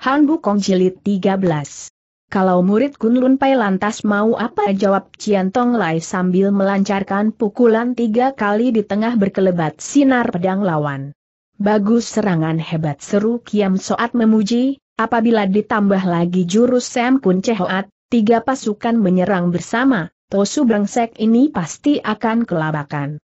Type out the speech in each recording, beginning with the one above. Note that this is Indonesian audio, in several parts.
Han Bukong Jilid 13. Kalau murid Kunlun Pai lantas mau apa jawab Cian Tong Lai sambil melancarkan pukulan tiga kali di tengah berkelebat sinar pedang lawan. Bagus serangan hebat seru Kiam Soat memuji, apabila ditambah lagi jurus Sam Kun Chehoat, tiga pasukan menyerang bersama, Tosu Brengsek ini pasti akan kelabakan.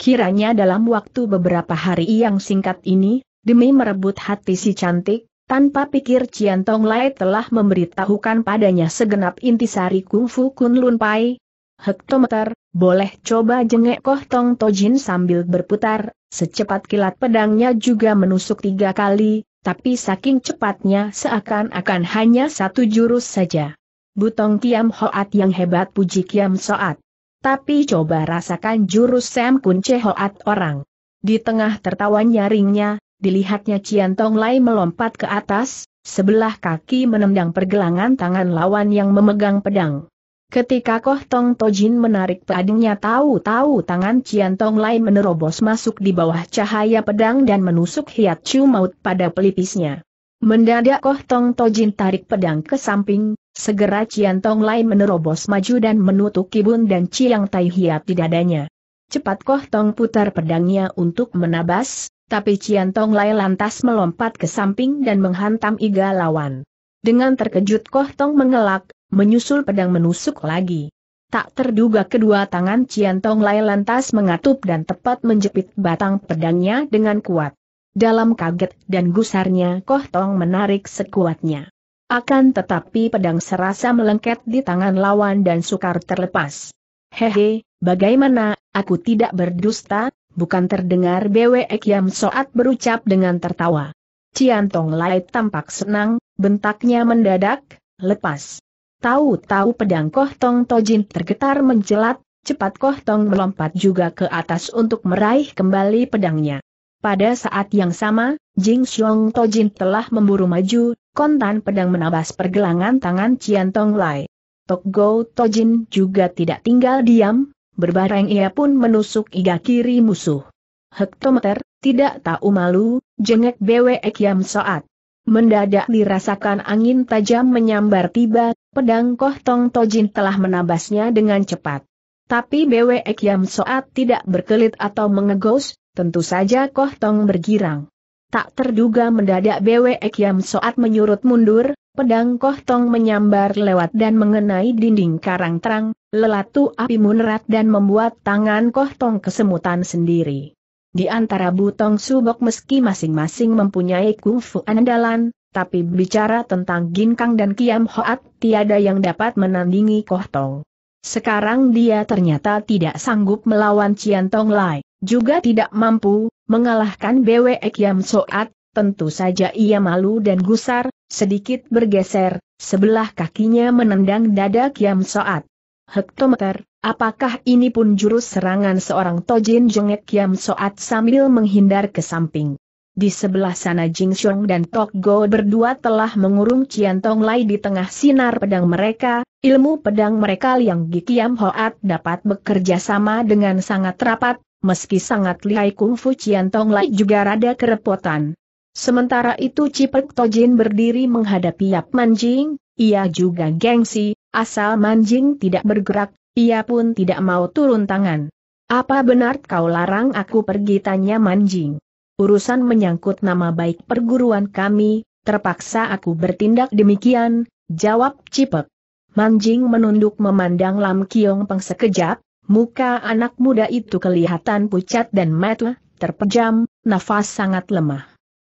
Kiranya dalam waktu beberapa hari yang singkat ini, demi merebut hati si cantik, tanpa pikir Cian Tong Lai telah memberitahukan padanya segenap intisari kungfu kunlun pai. Hektometer, boleh coba jengek Koh Tong Tojin sambil berputar, secepat kilat pedangnya juga menusuk tiga kali, tapi saking cepatnya seakan-akan hanya satu jurus saja. Butong Kiam Hoat yang hebat puji Kiam Soat. Tapi coba rasakan jurus Sam Kun Hoat orang. Di tengah tertawa nyaringnya, dilihatnya Cian Tong Lai melompat ke atas, sebelah kaki menendang pergelangan tangan lawan yang memegang pedang. Ketika Koh Tong Tojin menarik pedangnya tahu-tahu tangan Cian Tong Lai menerobos masuk di bawah cahaya pedang dan menusuk Hiat Chu Maut pada pelipisnya. Mendadak Koh Tong Tojin tarik pedang ke samping, segera Cian Tong Lai menerobos maju dan menutup kibun dan Ciang Tai Hiat di dadanya. Cepat Koh Tong putar pedangnya untuk menabas, tapi Cian Tong Lai lantas melompat ke samping dan menghantam iga lawan. Dengan terkejut Koh Tong mengelak, menyusul pedang menusuk lagi. Tak terduga kedua tangan Cian Tong Lai lantas mengatup dan tepat menjepit batang pedangnya dengan kuat. Dalam kaget dan gusarnya Koh Tong menarik sekuatnya. Akan tetapi pedang serasa melengket di tangan lawan dan sukar terlepas. Hehe, bagaimana, aku tidak berdusta, Bukan terdengar BWX Yam Soat berucap dengan tertawa. Cian Tong Lai tampak senang, bentaknya mendadak, lepas. Tahu-tahu pedang Koh Tong Tojin tergetar menjelat, cepat Koh Tong melompat juga ke atas untuk meraih kembali pedangnya. Pada saat yang sama, Jing Xiong Tojin telah memburu maju, kontan pedang menabas pergelangan tangan Cian Tong Lai. Tok Go Tojin juga tidak tinggal diam, Berbareng ia pun menusuk iga kiri musuh. Hektometer, tidak tahu malu, jengek bewe ekiam Soat. Mendadak dirasakan angin tajam menyambar tiba, pedang Koh Tong Tojin telah menabasnya dengan cepat. Tapi bewe ekiam Soat tidak berkelit atau mengegos, tentu saja Koh Tong bergirang. Tak terduga mendadak BW Ekiam Soat menyurut mundur, pedang kohtong menyambar lewat dan mengenai dinding karang terang, lelatu api munerat dan membuat tangan kohtong kesemutan sendiri. Di antara butong subok meski masing-masing mempunyai kungfu andalan, tapi bicara tentang Ginkang dan Kiam Hoat, tiada yang dapat menandingi Kohtong. Sekarang dia ternyata tidak sanggup melawan Cian Tong Lai, juga tidak mampu, mengalahkan Bwek Yam Soat, tentu saja ia malu dan gusar, sedikit bergeser, sebelah kakinya menendang dada Kiam Soat. Hektometer, apakah ini pun jurus serangan seorang Tojin Jongek Kiam Soat sambil menghindar ke samping. Di sebelah sana Jing Xiong dan Tok Go berdua telah mengurung Cian Tong Lai di tengah sinar pedang mereka, ilmu pedang mereka yang Gikiam Hoat dapat bekerja sama dengan sangat rapat, meski sangat lihai Kung Fu Cian Tong Lai juga rada kerepotan. Sementara itu Cipek Tojin berdiri menghadapi Yap Manjing, ia juga gengsi, asal Manjing tidak bergerak, ia pun tidak mau turun tangan. Apa benar kau larang aku pergi tanya Manjing? Urusan menyangkut nama baik perguruan kami, terpaksa aku bertindak demikian, jawab Cipek. Manjing menunduk memandang Lam Kiong Peng sekejap, Muka anak muda itu kelihatan pucat dan mata, terpejam, nafas sangat lemah.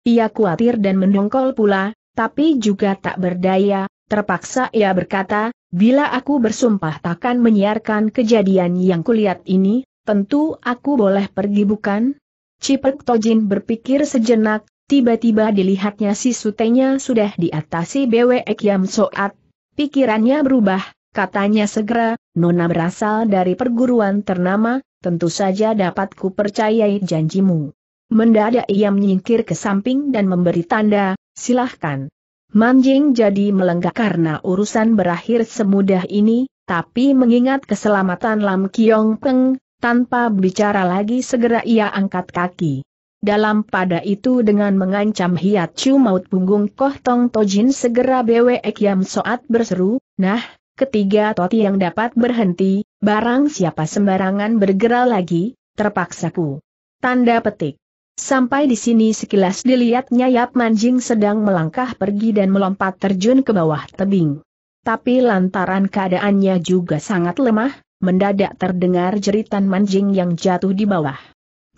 Ia khawatir dan mendongkol pula, tapi juga tak berdaya, terpaksa ia berkata, bila aku bersumpah takkan menyiarkan kejadian yang kulihat ini, tentu aku boleh pergi bukan? Cipek Tojin berpikir sejenak, tiba-tiba dilihatnya si sutenya sudah diatasi BW Ek Soat, pikirannya berubah, Katanya segera, Nona berasal dari perguruan ternama, tentu saja dapat ku percayai janjimu. Mendadak ia menyingkir ke samping dan memberi tanda, silahkan. Manjing jadi melenggak karena urusan berakhir semudah ini, tapi mengingat keselamatan Lam Kiong Peng, tanpa bicara lagi segera ia angkat kaki. Dalam pada itu dengan mengancam hiat Chu maut punggung Koh Tong Tojin segera Bwe Kiam Soat berseru, Nah, ketiga toti yang dapat berhenti, barang siapa sembarangan bergerak lagi, terpaksa ku. Tanda petik. Sampai di sini sekilas dilihatnya Yap Manjing sedang melangkah pergi dan melompat terjun ke bawah tebing. Tapi lantaran keadaannya juga sangat lemah, mendadak terdengar jeritan Manjing yang jatuh di bawah.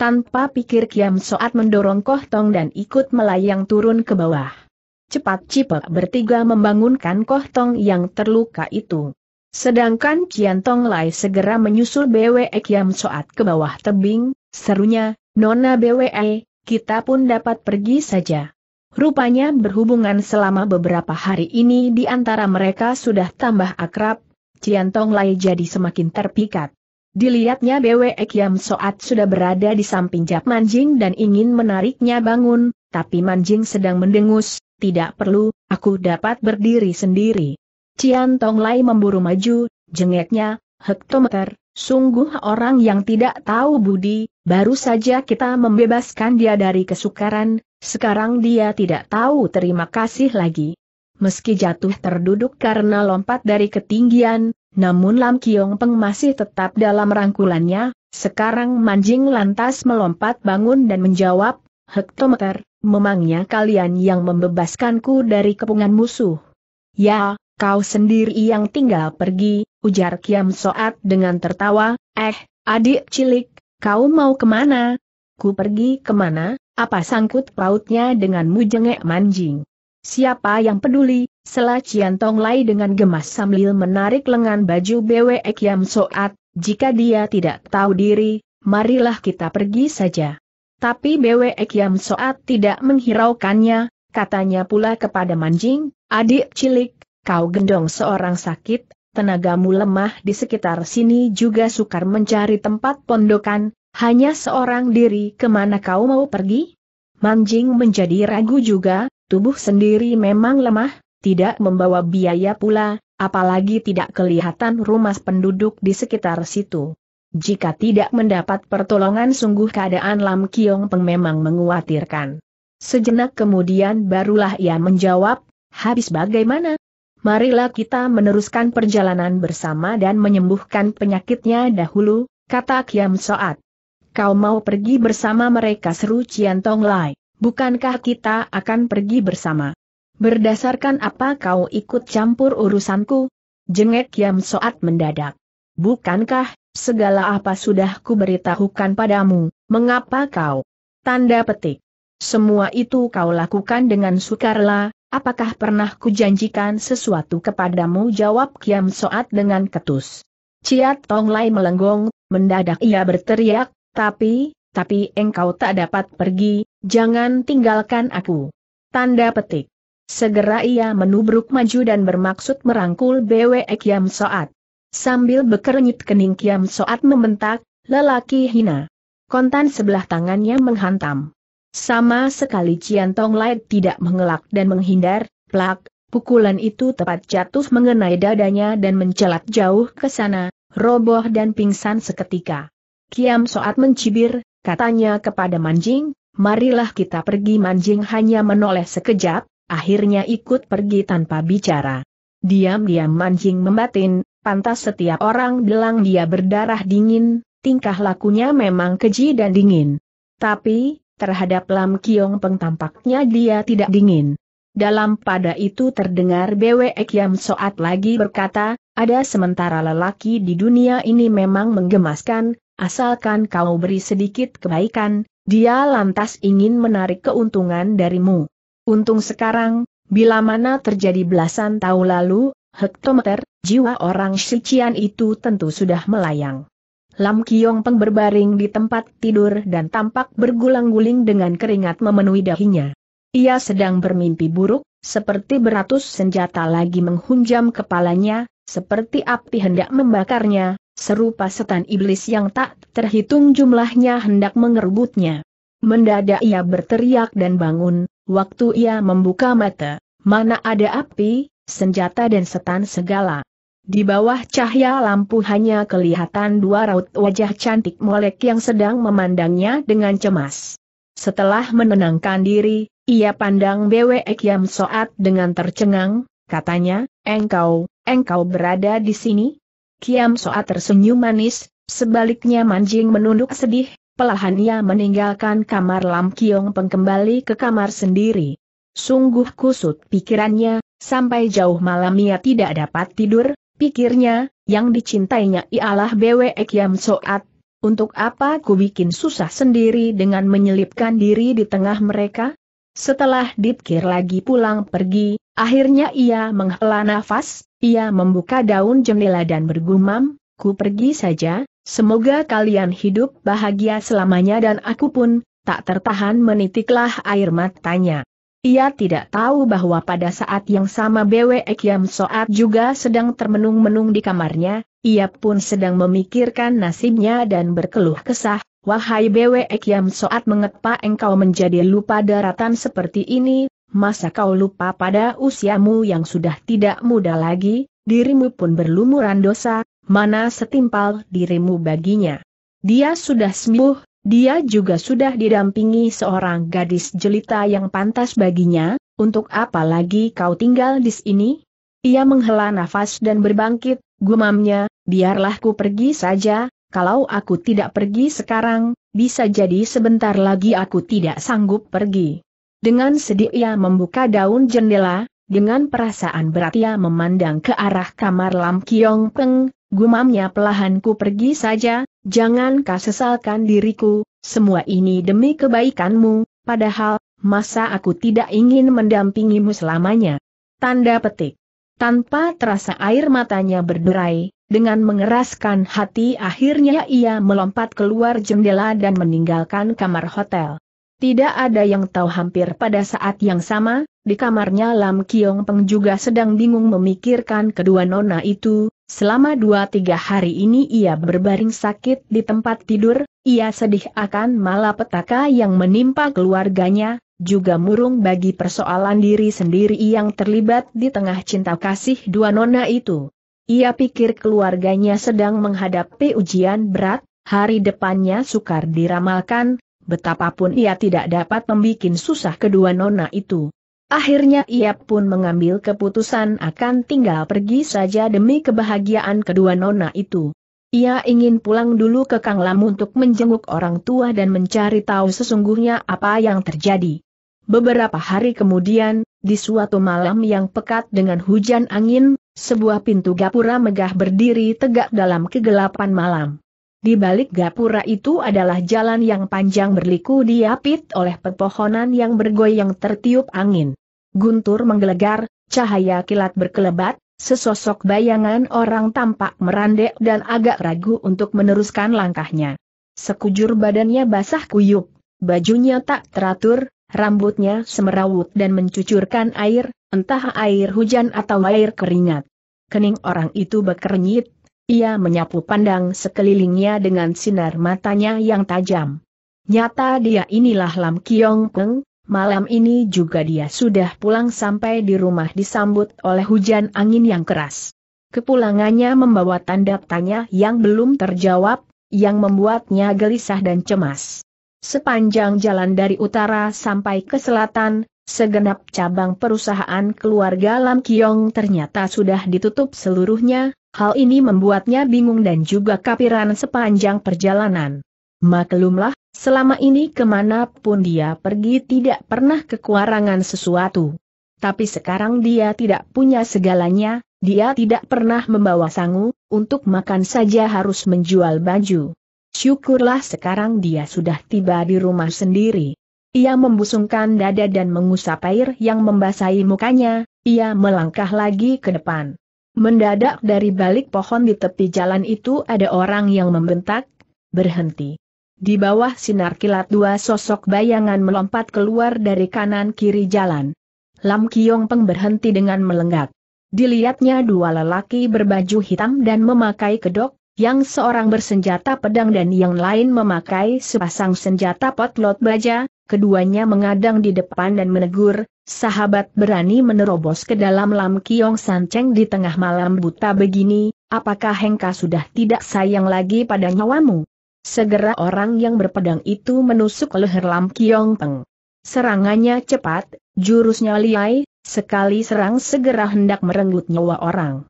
Tanpa pikir Kiam Soat mendorong Koh Tong dan ikut melayang turun ke bawah cepat Cipek bertiga membangunkan Koh Tong yang terluka itu. Sedangkan Kian Tong Lai segera menyusul Bwe Kiam Soat ke bawah tebing, serunya, Nona Bwe, kita pun dapat pergi saja. Rupanya berhubungan selama beberapa hari ini di antara mereka sudah tambah akrab, Kian Tong Lai jadi semakin terpikat. Dilihatnya Bwe Kiam Soat sudah berada di samping Jap Manjing dan ingin menariknya bangun, tapi Manjing sedang mendengus, tidak perlu, aku dapat berdiri sendiri. Cian Tong Lai memburu maju, jengeknya, hektometer, sungguh orang yang tidak tahu budi, baru saja kita membebaskan dia dari kesukaran, sekarang dia tidak tahu terima kasih lagi. Meski jatuh terduduk karena lompat dari ketinggian, namun Lam Kiong Peng masih tetap dalam rangkulannya, sekarang Manjing lantas melompat bangun dan menjawab, hektometer, memangnya kalian yang membebaskanku dari kepungan musuh? Ya, kau sendiri yang tinggal pergi, ujar Kiam Soat dengan tertawa, eh, adik cilik, kau mau kemana? Ku pergi kemana, apa sangkut pautnya dengan mujengek manjing? Siapa yang peduli, Selah Cian Lai dengan gemas sambil menarik lengan baju BWE Kiam Soat, jika dia tidak tahu diri, marilah kita pergi saja. Tapi BWE Kiam Soat tidak menghiraukannya, katanya pula kepada Manjing, adik cilik, kau gendong seorang sakit, tenagamu lemah di sekitar sini juga sukar mencari tempat pondokan, hanya seorang diri kemana kau mau pergi? Manjing menjadi ragu juga, tubuh sendiri memang lemah, tidak membawa biaya pula, apalagi tidak kelihatan rumah penduduk di sekitar situ. Jika tidak mendapat pertolongan sungguh keadaan Lam Kiong Peng memang menguatirkan. Sejenak kemudian barulah ia menjawab, habis bagaimana? Marilah kita meneruskan perjalanan bersama dan menyembuhkan penyakitnya dahulu, kata Kiam Soat. Kau mau pergi bersama mereka seru Cian Tong Lai, bukankah kita akan pergi bersama? Berdasarkan apa kau ikut campur urusanku? Jengek Kiam Soat mendadak. Bukankah segala apa sudah kuberitahukan padamu, mengapa kau? Tanda petik. Semua itu kau lakukan dengan sukarela, apakah pernah kujanjikan sesuatu kepadamu? Jawab Kiam Soat dengan ketus. Ciat Tong Lai melenggong, mendadak ia berteriak, tapi, tapi engkau tak dapat pergi, jangan tinggalkan aku. Tanda petik. Segera ia menubruk maju dan bermaksud merangkul Bwe Kiam Soat. Sambil bekerenyit kening Kiam Soat membentak, lelaki hina. Kontan sebelah tangannya menghantam. Sama sekali Cian Tong Lai tidak mengelak dan menghindar, plak, pukulan itu tepat jatuh mengenai dadanya dan mencelat jauh ke sana, roboh dan pingsan seketika. Kiam Soat mencibir, katanya kepada Manjing, marilah kita pergi Manjing hanya menoleh sekejap, akhirnya ikut pergi tanpa bicara. Diam-diam Manjing membatin, pantas setiap orang bilang dia berdarah dingin, tingkah lakunya memang keji dan dingin. Tapi, terhadap Lam Kiong Peng tampaknya dia tidak dingin. Dalam pada itu terdengar Bwe Kiam Soat lagi berkata, ada sementara lelaki di dunia ini memang menggemaskan, asalkan kau beri sedikit kebaikan, dia lantas ingin menarik keuntungan darimu. Untung sekarang, bila mana terjadi belasan tahun lalu, hektometer, jiwa orang Shician itu tentu sudah melayang. Lam Kiong Peng berbaring di tempat tidur dan tampak bergulang-guling dengan keringat memenuhi dahinya. Ia sedang bermimpi buruk, seperti beratus senjata lagi menghunjam kepalanya, seperti api hendak membakarnya, serupa setan iblis yang tak terhitung jumlahnya hendak mengerubutnya. Mendadak ia berteriak dan bangun, waktu ia membuka mata, mana ada api, senjata dan setan segala. Di bawah cahaya lampu hanya kelihatan dua raut wajah cantik molek yang sedang memandangnya dengan cemas. Setelah menenangkan diri, ia pandang Bwe Kiam Soat dengan tercengang, katanya, engkau, engkau berada di sini? Kiam Soat tersenyum manis, sebaliknya Manjing menunduk sedih, pelahan ia meninggalkan kamar Lam Kiong pengkembali ke kamar sendiri. Sungguh kusut pikirannya, Sampai jauh malam ia tidak dapat tidur, pikirnya, yang dicintainya ialah Bwe Kiam Soat. Untuk apa ku bikin susah sendiri dengan menyelipkan diri di tengah mereka? Setelah dipikir lagi pulang pergi, akhirnya ia menghela nafas, ia membuka daun jendela dan bergumam, ku pergi saja, semoga kalian hidup bahagia selamanya dan aku pun, tak tertahan menitiklah air matanya. Ia tidak tahu bahwa pada saat yang sama BW Kiam Soat juga sedang termenung-menung di kamarnya, ia pun sedang memikirkan nasibnya dan berkeluh kesah, Wahai BW Kiam Soat mengetpa engkau menjadi lupa daratan seperti ini, masa kau lupa pada usiamu yang sudah tidak muda lagi, dirimu pun berlumuran dosa, mana setimpal dirimu baginya. Dia sudah sembuh, dia juga sudah didampingi seorang gadis jelita yang pantas baginya, untuk apa lagi kau tinggal di sini? Ia menghela nafas dan berbangkit, gumamnya, biarlah ku pergi saja, kalau aku tidak pergi sekarang, bisa jadi sebentar lagi aku tidak sanggup pergi. Dengan sedih ia membuka daun jendela, dengan perasaan berat ia memandang ke arah kamar Lam Kiong Peng, gumamnya ku pergi saja, jangan kau sesalkan diriku, semua ini demi kebaikanmu, padahal, masa aku tidak ingin mendampingimu selamanya. Tanda petik. Tanpa terasa air matanya berderai, dengan mengeraskan hati akhirnya ia melompat keluar jendela dan meninggalkan kamar hotel. Tidak ada yang tahu hampir pada saat yang sama, di kamarnya Lam Kiong Peng juga sedang bingung memikirkan kedua nona itu, selama dua tiga hari ini ia berbaring sakit di tempat tidur, ia sedih akan malapetaka yang menimpa keluarganya, juga murung bagi persoalan diri sendiri yang terlibat di tengah cinta kasih dua nona itu. Ia pikir keluarganya sedang menghadapi ujian berat, hari depannya sukar diramalkan, betapapun ia tidak dapat membuat susah kedua nona itu. Akhirnya ia pun mengambil keputusan akan tinggal pergi saja demi kebahagiaan kedua nona itu. Ia ingin pulang dulu ke Kang Lam untuk menjenguk orang tua dan mencari tahu sesungguhnya apa yang terjadi. Beberapa hari kemudian, di suatu malam yang pekat dengan hujan angin, sebuah pintu gapura megah berdiri tegak dalam kegelapan malam. Di balik gapura itu adalah jalan yang panjang berliku diapit oleh pepohonan yang bergoyang tertiup angin. Guntur menggelegar, cahaya kilat berkelebat, sesosok bayangan orang tampak merandek dan agak ragu untuk meneruskan langkahnya. Sekujur badannya basah kuyup, bajunya tak teratur, rambutnya semerawut dan mencucurkan air, entah air hujan atau air keringat. Kening orang itu berkernyit, ia menyapu pandang sekelilingnya dengan sinar matanya yang tajam. Nyata dia inilah Lam Kiong Peng, malam ini juga dia sudah pulang sampai di rumah disambut oleh hujan angin yang keras. Kepulangannya membawa tanda tanya yang belum terjawab, yang membuatnya gelisah dan cemas. Sepanjang jalan dari utara sampai ke selatan, segenap cabang perusahaan keluarga Lam Kiong ternyata sudah ditutup seluruhnya, Hal ini membuatnya bingung dan juga kapiran sepanjang perjalanan. Maklumlah, selama ini kemanapun dia pergi tidak pernah kekuarangan sesuatu. Tapi sekarang dia tidak punya segalanya, dia tidak pernah membawa sangu, untuk makan saja harus menjual baju. Syukurlah sekarang dia sudah tiba di rumah sendiri. Ia membusungkan dada dan mengusap air yang membasahi mukanya, ia melangkah lagi ke depan. Mendadak dari balik pohon di tepi jalan itu ada orang yang membentak, berhenti. Di bawah sinar kilat dua sosok bayangan melompat keluar dari kanan kiri jalan. Lam Kiong Peng berhenti dengan melenggak. Dilihatnya dua lelaki berbaju hitam dan memakai kedok, yang seorang bersenjata pedang dan yang lain memakai sepasang senjata potlot baja, keduanya mengadang di depan dan menegur, sahabat berani menerobos ke dalam Lam Kiong Cheng di tengah malam buta begini, apakah Hengka sudah tidak sayang lagi pada nyawamu? Segera orang yang berpedang itu menusuk leher Lam Kiong Peng. Serangannya cepat, jurusnya liai, sekali serang segera hendak merenggut nyawa orang.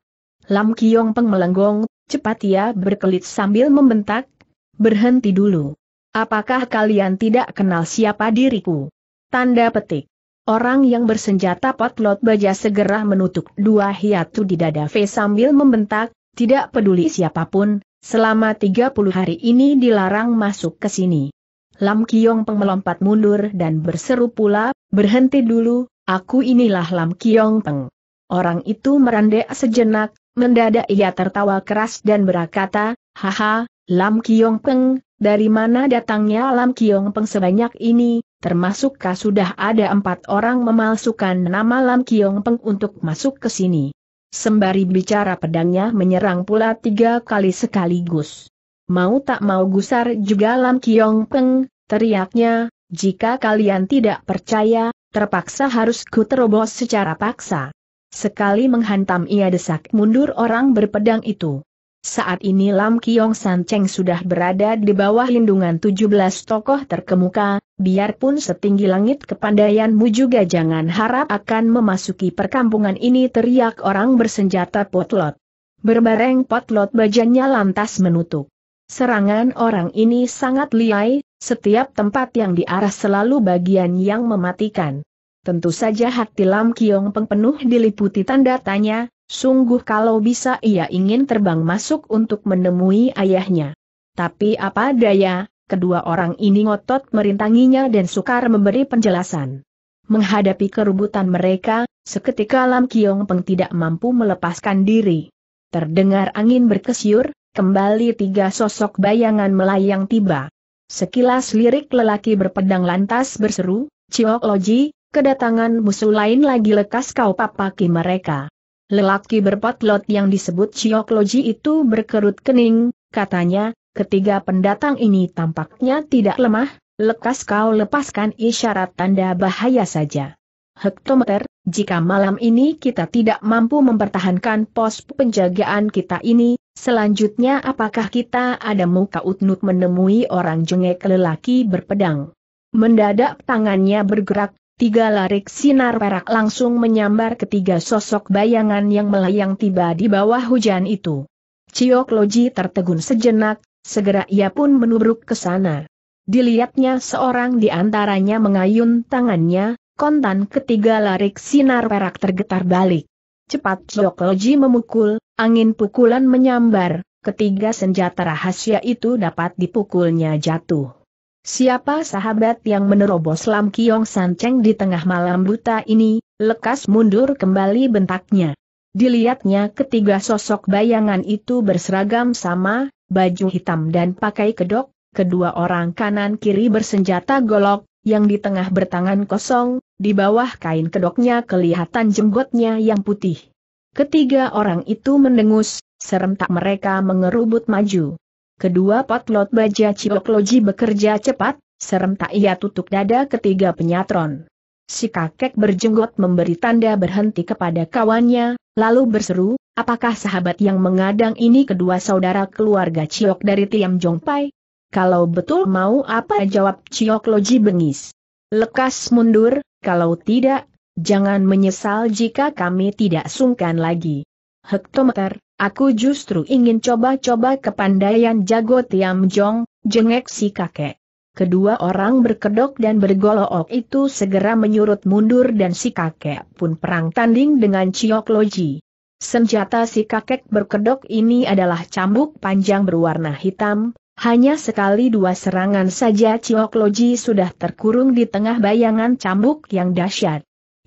Lam Kiong Peng melenggong, cepat ia berkelit sambil membentak, berhenti dulu. Apakah kalian tidak kenal siapa diriku? Tanda petik. Orang yang bersenjata potlot baja segera menutup dua hiatu di dada V sambil membentak, tidak peduli siapapun, selama 30 hari ini dilarang masuk ke sini. Lam Kiong Peng melompat mundur dan berseru pula, berhenti dulu, aku inilah Lam Kiong Peng. Orang itu merendah sejenak, mendadak ia tertawa keras dan berkata, Haha, Lam Kiong Peng, dari mana datangnya Lam Kiong Peng sebanyak ini, Termasukkah sudah ada empat orang memalsukan nama Lam Kiong Peng untuk masuk ke sini. Sembari bicara pedangnya menyerang pula tiga kali sekaligus. Mau tak mau gusar juga Lam Kiong Peng, teriaknya, jika kalian tidak percaya, terpaksa harus ku terobos secara paksa. Sekali menghantam ia desak mundur orang berpedang itu. Saat ini Lam Kiong San Cheng sudah berada di bawah lindungan 17 tokoh terkemuka, biarpun setinggi langit kepandaianmu juga jangan harap akan memasuki perkampungan ini teriak orang bersenjata potlot. Berbareng potlot bajannya lantas menutup. Serangan orang ini sangat liai, setiap tempat yang diarah selalu bagian yang mematikan. Tentu saja hati Lam Kiong penuh diliputi tanda tanya, Sungguh kalau bisa ia ingin terbang masuk untuk menemui ayahnya. Tapi apa daya, kedua orang ini ngotot merintanginya dan sukar memberi penjelasan. Menghadapi kerubutan mereka, seketika Lam Kiong Peng tidak mampu melepaskan diri. Terdengar angin berkesyur, kembali tiga sosok bayangan melayang tiba. Sekilas lirik lelaki berpedang lantas berseru, Ciok Loji, kedatangan musuh lain lagi lekas kau papaki mereka. Lelaki berpotlot yang disebut Loji itu berkerut kening, katanya, ketiga pendatang ini tampaknya tidak lemah, lekas kau lepaskan isyarat tanda bahaya saja. Hektometer, jika malam ini kita tidak mampu mempertahankan pos penjagaan kita ini, selanjutnya apakah kita ada muka utnut menemui orang jengek lelaki berpedang? Mendadak tangannya bergerak, Tiga larik sinar perak langsung menyambar ketiga sosok bayangan yang melayang tiba di bawah hujan itu. Ciok Loji tertegun sejenak, segera ia pun menubruk ke sana. Dilihatnya seorang di antaranya mengayun tangannya, kontan ketiga larik sinar perak tergetar balik. Cepat Ciok Loji memukul, angin pukulan menyambar, ketiga senjata rahasia itu dapat dipukulnya jatuh. Siapa sahabat yang menerobos Lam Kiong Cheng di tengah malam buta ini, lekas mundur kembali bentaknya. Dilihatnya ketiga sosok bayangan itu berseragam sama, baju hitam dan pakai kedok, kedua orang kanan-kiri bersenjata golok, yang di tengah bertangan kosong, di bawah kain kedoknya kelihatan jenggotnya yang putih. Ketiga orang itu mendengus, serentak mereka mengerubut maju. Kedua potlot baja Ciokloji bekerja cepat, tak ia tutup dada ketiga penyatron. Si kakek berjenggot memberi tanda berhenti kepada kawannya, lalu berseru, apakah sahabat yang mengadang ini kedua saudara keluarga Ciok dari Tiam Jongpai? Kalau betul mau apa jawab Loji bengis. Lekas mundur, kalau tidak, jangan menyesal jika kami tidak sungkan lagi hektometer, aku justru ingin coba-coba kepandaian jago Tiam Jong, jengek si kakek. Kedua orang berkedok dan bergolok itu segera menyurut mundur dan si kakek pun perang tanding dengan Ciok Loji. Senjata si kakek berkedok ini adalah cambuk panjang berwarna hitam, hanya sekali dua serangan saja Ciok Loji sudah terkurung di tengah bayangan cambuk yang dahsyat.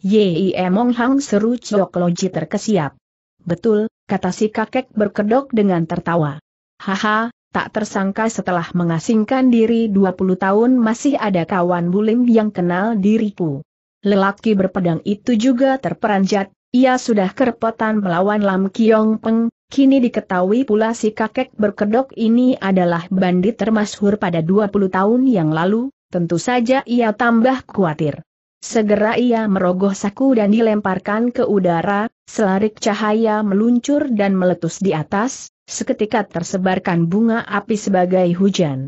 Yei Mong Hang seru Ciok Loji terkesiap. Betul, kata si kakek berkedok dengan tertawa. Haha, tak tersangka setelah mengasingkan diri 20 tahun masih ada kawan bulim yang kenal diriku. Lelaki berpedang itu juga terperanjat, ia sudah kerepotan melawan Lam Kiong Peng, kini diketahui pula si kakek berkedok ini adalah bandit termasyhur pada 20 tahun yang lalu, tentu saja ia tambah khawatir. Segera ia merogoh saku dan dilemparkan ke udara, Selarik cahaya meluncur dan meletus di atas, seketika tersebarkan bunga api sebagai hujan.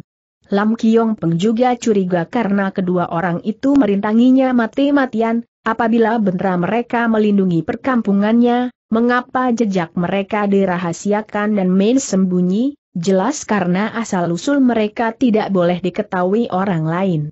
Lam Kiong Peng juga curiga karena kedua orang itu merintanginya mati-matian, apabila bendera mereka melindungi perkampungannya, mengapa jejak mereka dirahasiakan dan main sembunyi, jelas karena asal-usul mereka tidak boleh diketahui orang lain.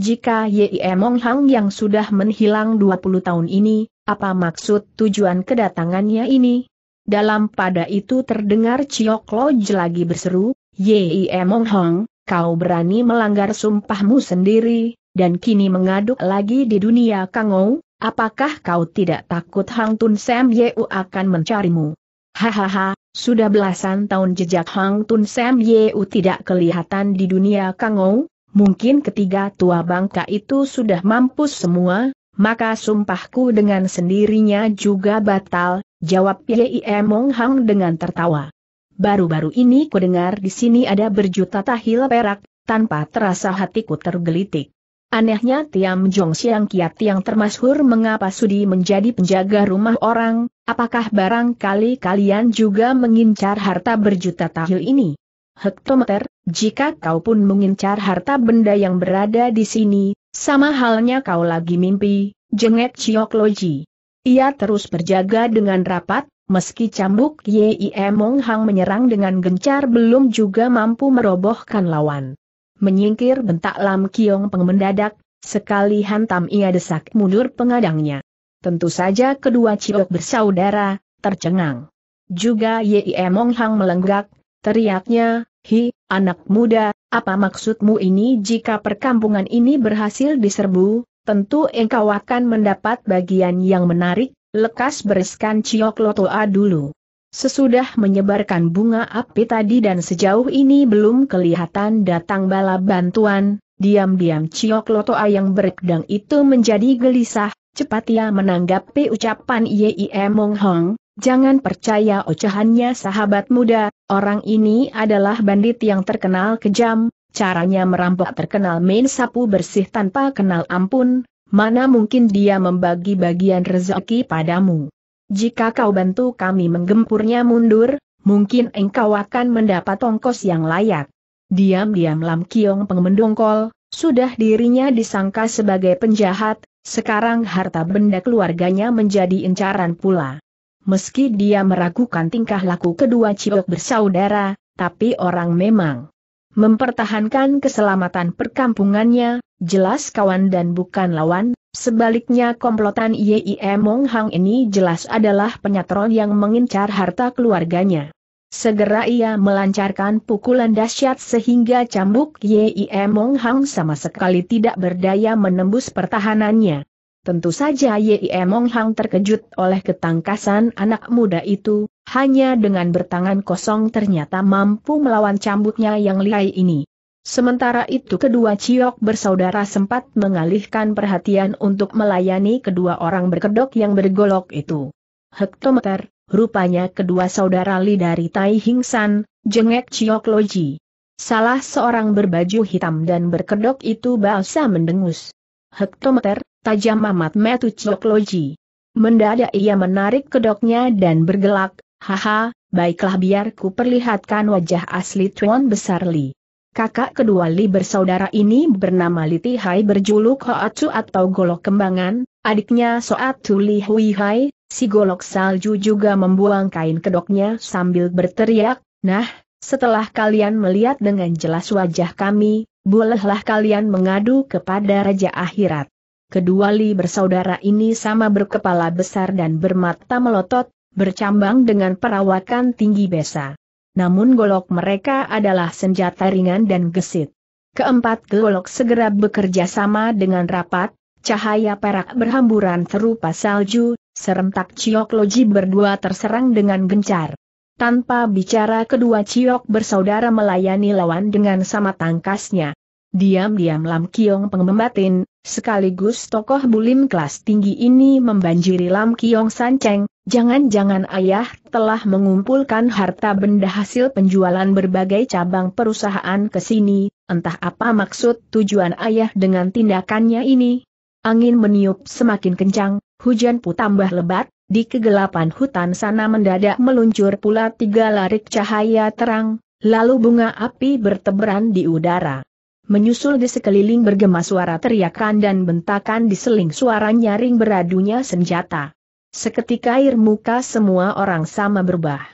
Jika Yi Mong Hang yang sudah menghilang 20 tahun ini, apa maksud tujuan kedatangannya ini? Dalam pada itu terdengar Ciok Loj lagi berseru, Yei Emong Hong, kau berani melanggar sumpahmu sendiri, dan kini mengaduk lagi di dunia Kangou, apakah kau tidak takut Hang Tun Sam Yeu akan mencarimu? Hahaha, sudah belasan tahun jejak Hang Tun Sam Yeu tidak kelihatan di dunia Kangou, mungkin ketiga tua bangka itu sudah mampus semua, maka sumpahku dengan sendirinya juga batal, jawab Yim Mong Hang dengan tertawa. Baru-baru ini kudengar di sini ada berjuta tahil perak, tanpa terasa hatiku tergelitik. Anehnya Tiam Jong Siang Kiat yang termasyhur mengapa Sudi menjadi penjaga rumah orang, apakah barangkali kalian juga mengincar harta berjuta tahil ini? hektometer, jika kau pun mengincar harta benda yang berada di sini, sama halnya kau lagi mimpi, jengek Chiok Loji. Ia terus berjaga dengan rapat, meski cambuk Yie Mong Hang menyerang dengan gencar belum juga mampu merobohkan lawan. Menyingkir bentak Lam Kiong Peng mendadak, sekali hantam ia desak mundur pengadangnya. Tentu saja kedua Chiok bersaudara, tercengang. Juga Yie Mong Hang melenggak, teriaknya, Hi, anak muda, apa maksudmu ini jika perkampungan ini berhasil diserbu, tentu engkau akan mendapat bagian yang menarik, lekas bereskan Ciok Lotoa dulu. Sesudah menyebarkan bunga api tadi dan sejauh ini belum kelihatan datang bala bantuan, diam-diam Ciok Lotoa yang berpedang itu menjadi gelisah, cepat ia menanggapi ucapan Yei Mong Hong, Jangan percaya ocehannya sahabat muda, orang ini adalah bandit yang terkenal kejam, caranya merampok terkenal main sapu bersih tanpa kenal ampun, mana mungkin dia membagi bagian rezeki padamu. Jika kau bantu kami menggempurnya mundur, mungkin engkau akan mendapat ongkos yang layak. Diam-diam Lam Kiong pengemendongkol, sudah dirinya disangka sebagai penjahat, sekarang harta benda keluarganya menjadi incaran pula. Meski dia meragukan tingkah laku kedua Ciok bersaudara, tapi orang memang mempertahankan keselamatan perkampungannya, jelas kawan dan bukan lawan, sebaliknya komplotan Yie Mong Hang ini jelas adalah penyatron yang mengincar harta keluarganya. Segera ia melancarkan pukulan dahsyat sehingga cambuk Yie Mong Hang sama sekali tidak berdaya menembus pertahanannya. Tentu saja Ye Mong Hang terkejut oleh ketangkasan anak muda itu, hanya dengan bertangan kosong ternyata mampu melawan cambuknya yang lihai ini. Sementara itu kedua Ciok bersaudara sempat mengalihkan perhatian untuk melayani kedua orang berkedok yang bergolok itu. Hektometer, rupanya kedua saudara Li dari Tai Hing San, jengek Ciok Loji. Salah seorang berbaju hitam dan berkedok itu bahasa mendengus. Hektometer, tajam amat metu cokloji. Mendadak ia menarik kedoknya dan bergelak, haha, baiklah biar ku perlihatkan wajah asli Tuan Besar Li. Kakak kedua Li bersaudara ini bernama Li Hai berjuluk Hoatsu atau Golok Kembangan, adiknya Soatsu Li Hui Hai, si Golok Salju juga membuang kain kedoknya sambil berteriak, nah, setelah kalian melihat dengan jelas wajah kami, bolehlah kalian mengadu kepada Raja Akhirat. Kedua Li bersaudara ini sama berkepala besar dan bermata melotot, bercambang dengan perawakan tinggi besa. Namun golok mereka adalah senjata ringan dan gesit. Keempat golok segera bekerja sama dengan rapat, cahaya perak berhamburan serupa salju, serentak Ciok Loji berdua terserang dengan gencar. Tanpa bicara kedua Ciok bersaudara melayani lawan dengan sama tangkasnya. Diam-diam Lam Kiong pengembatin, sekaligus tokoh bulim kelas tinggi ini membanjiri Lam Kiong Sanceng, jangan-jangan ayah telah mengumpulkan harta benda hasil penjualan berbagai cabang perusahaan ke sini, entah apa maksud tujuan ayah dengan tindakannya ini. Angin meniup semakin kencang, hujan pun tambah lebat, di kegelapan hutan sana mendadak meluncur pula tiga larik cahaya terang, lalu bunga api bertebaran di udara. Menyusul di sekeliling bergema suara teriakan dan bentakan diseling suara nyaring beradunya senjata. Seketika air muka semua orang sama berubah.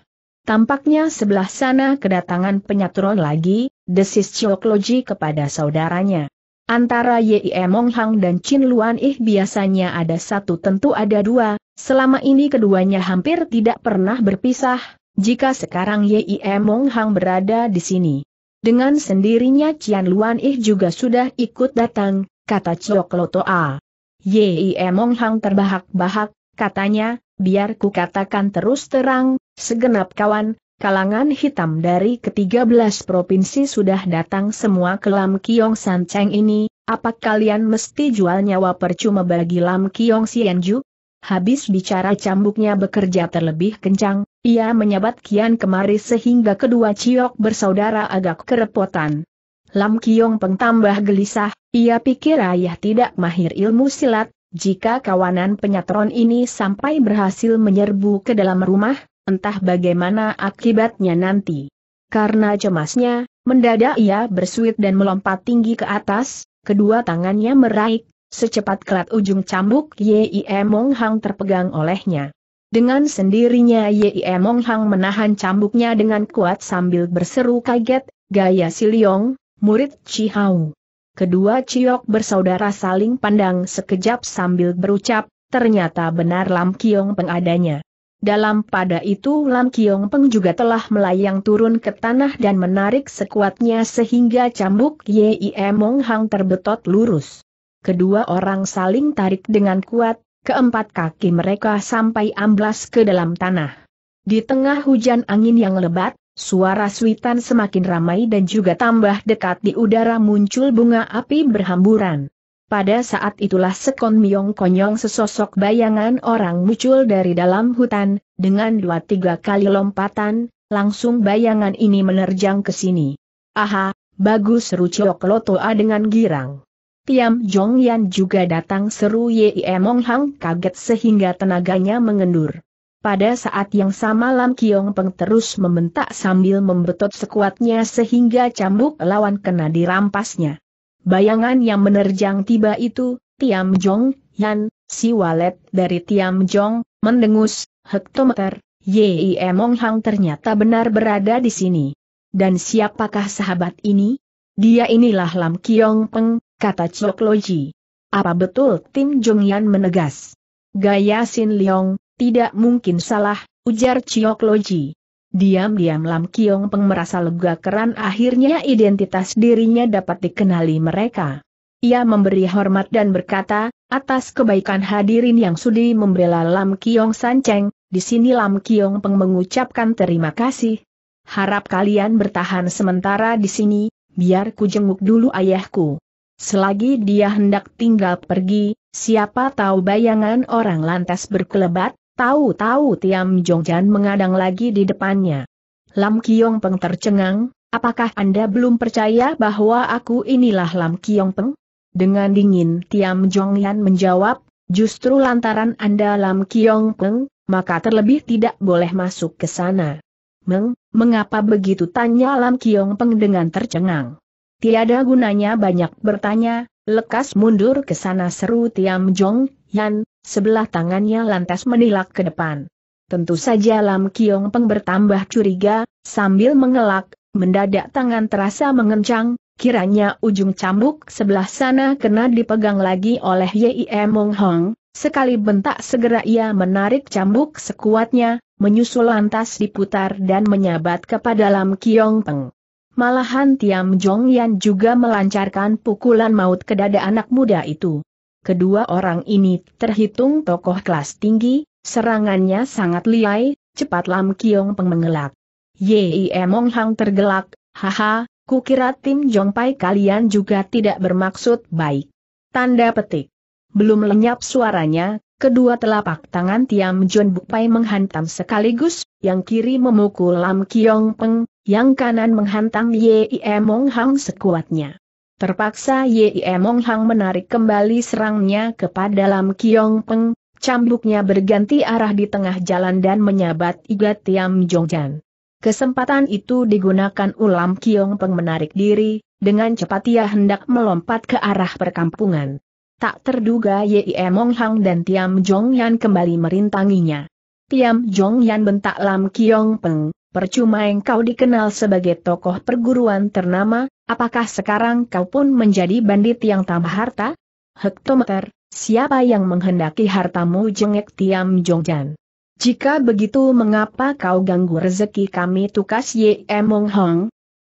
Tampaknya sebelah sana kedatangan penyaturon lagi, desis Loji kepada saudaranya. Antara Yee Mong Hang dan Chin Luan Ih biasanya ada satu tentu ada dua, selama ini keduanya hampir tidak pernah berpisah, jika sekarang Yee Mong Hang berada di sini. Dengan sendirinya Cian Luan Ih juga sudah ikut datang, kata Chiok Loto A. Yei Emong Hang terbahak-bahak, katanya, biar ku katakan terus terang, segenap kawan, kalangan hitam dari ke-13 provinsi sudah datang semua ke Lam Kiong San Cheng ini, apa kalian mesti jual nyawa percuma bagi Lam Kiong Sianju? Habis bicara cambuknya bekerja terlebih kencang, ia menyabat kian kemari sehingga kedua ciok bersaudara agak kerepotan. Lam Kiong Peng gelisah, ia pikir ayah tidak mahir ilmu silat, jika kawanan penyatron ini sampai berhasil menyerbu ke dalam rumah, entah bagaimana akibatnya nanti. Karena cemasnya, mendadak ia bersuit dan melompat tinggi ke atas, kedua tangannya meraih. Secepat kelat ujung cambuk Yi Mong Hang terpegang olehnya. Dengan sendirinya Yi Mong Hang menahan cambuknya dengan kuat sambil berseru kaget, gaya si Leong, murid Chi Hao. Kedua Ciok bersaudara saling pandang sekejap sambil berucap, ternyata benar Lam Kiong pengadanya. Dalam pada itu Lam Kiong Peng juga telah melayang turun ke tanah dan menarik sekuatnya sehingga cambuk Yi Mong Hang terbetot lurus kedua orang saling tarik dengan kuat, keempat kaki mereka sampai amblas ke dalam tanah. Di tengah hujan angin yang lebat, suara suitan semakin ramai dan juga tambah dekat di udara muncul bunga api berhamburan. Pada saat itulah Sekon miong konyong sesosok bayangan orang muncul dari dalam hutan, dengan dua tiga kali lompatan, langsung bayangan ini menerjang ke sini. Aha, bagus seru Lotoa dengan girang. Tiam Jong Yan juga datang seru Ye Mong Hang kaget sehingga tenaganya mengendur. Pada saat yang sama Lam Kiong Peng terus membentak sambil membetot sekuatnya sehingga cambuk lawan kena dirampasnya. Bayangan yang menerjang tiba itu, Tiam Jong Yan, si walet dari Tiam Jong, mendengus, hektometer, Ye Mong Hang ternyata benar berada di sini. Dan siapakah sahabat ini? Dia inilah Lam Kiong Peng, kata Chok Loji. Apa betul Tim Yan menegas? Gaya Sin Leong, tidak mungkin salah, ujar Chok Loji. Diam-diam Lam Kiong Peng merasa lega keran akhirnya identitas dirinya dapat dikenali mereka. Ia memberi hormat dan berkata, atas kebaikan hadirin yang sudi membela Lam Kiong Sanceng, di sini Lam Kiong Peng mengucapkan terima kasih. Harap kalian bertahan sementara di sini, biar ku jenguk dulu ayahku. Selagi dia hendak tinggal pergi, siapa tahu bayangan orang lantas berkelebat, tahu-tahu Tiam Jongjan mengadang lagi di depannya. Lam Kiong Peng tercengang, apakah Anda belum percaya bahwa aku inilah Lam Kiong Peng? Dengan dingin Tiam Jongjan menjawab, justru lantaran Anda Lam Kiong Peng, maka terlebih tidak boleh masuk ke sana. Meng, mengapa begitu tanya Lam Kiong Peng dengan tercengang. Tiada gunanya banyak bertanya, lekas mundur ke sana seru Tiam Jong, Yan, sebelah tangannya lantas menilak ke depan. Tentu saja Lam Kiong Peng bertambah curiga, sambil mengelak, mendadak tangan terasa mengencang, kiranya ujung cambuk sebelah sana kena dipegang lagi oleh Yim Mong Hong, sekali bentak segera ia menarik cambuk sekuatnya, menyusul lantas diputar dan menyabat kepada Lam Kiong Peng. Malahan Tiam Jong Yan juga melancarkan pukulan maut ke dada anak muda itu. Kedua orang ini terhitung tokoh kelas tinggi, serangannya sangat liai, cepat Lam Kiong Peng mengelak. Yei Emong Hang tergelak, haha, kukira tim Jong Pai kalian juga tidak bermaksud baik. Tanda petik. Belum lenyap suaranya, kedua telapak tangan Tiam Jong Pai menghantam sekaligus, yang kiri memukul Lam Kiong Peng, yang kanan menghantam Yie Mong Hang sekuatnya. Terpaksa Yie Mong Hang menarik kembali serangnya kepada dalam Kiong Peng, cambuknya berganti arah di tengah jalan dan menyabat Iga Tiam Jongjan. Kesempatan itu digunakan ulam Kiong Peng menarik diri, dengan cepat ia hendak melompat ke arah perkampungan. Tak terduga Yie Mong Hang dan Tiam Jongyan kembali merintanginya. Tiam Jongyan bentak Lam Kiong Peng, Percuma engkau dikenal sebagai tokoh perguruan ternama, apakah sekarang kau pun menjadi bandit yang tambah harta? Hektometer, siapa yang menghendaki hartamu jengek Tiam Jongjan? Jika begitu mengapa kau ganggu rezeki kami tukas Ye emong Hong?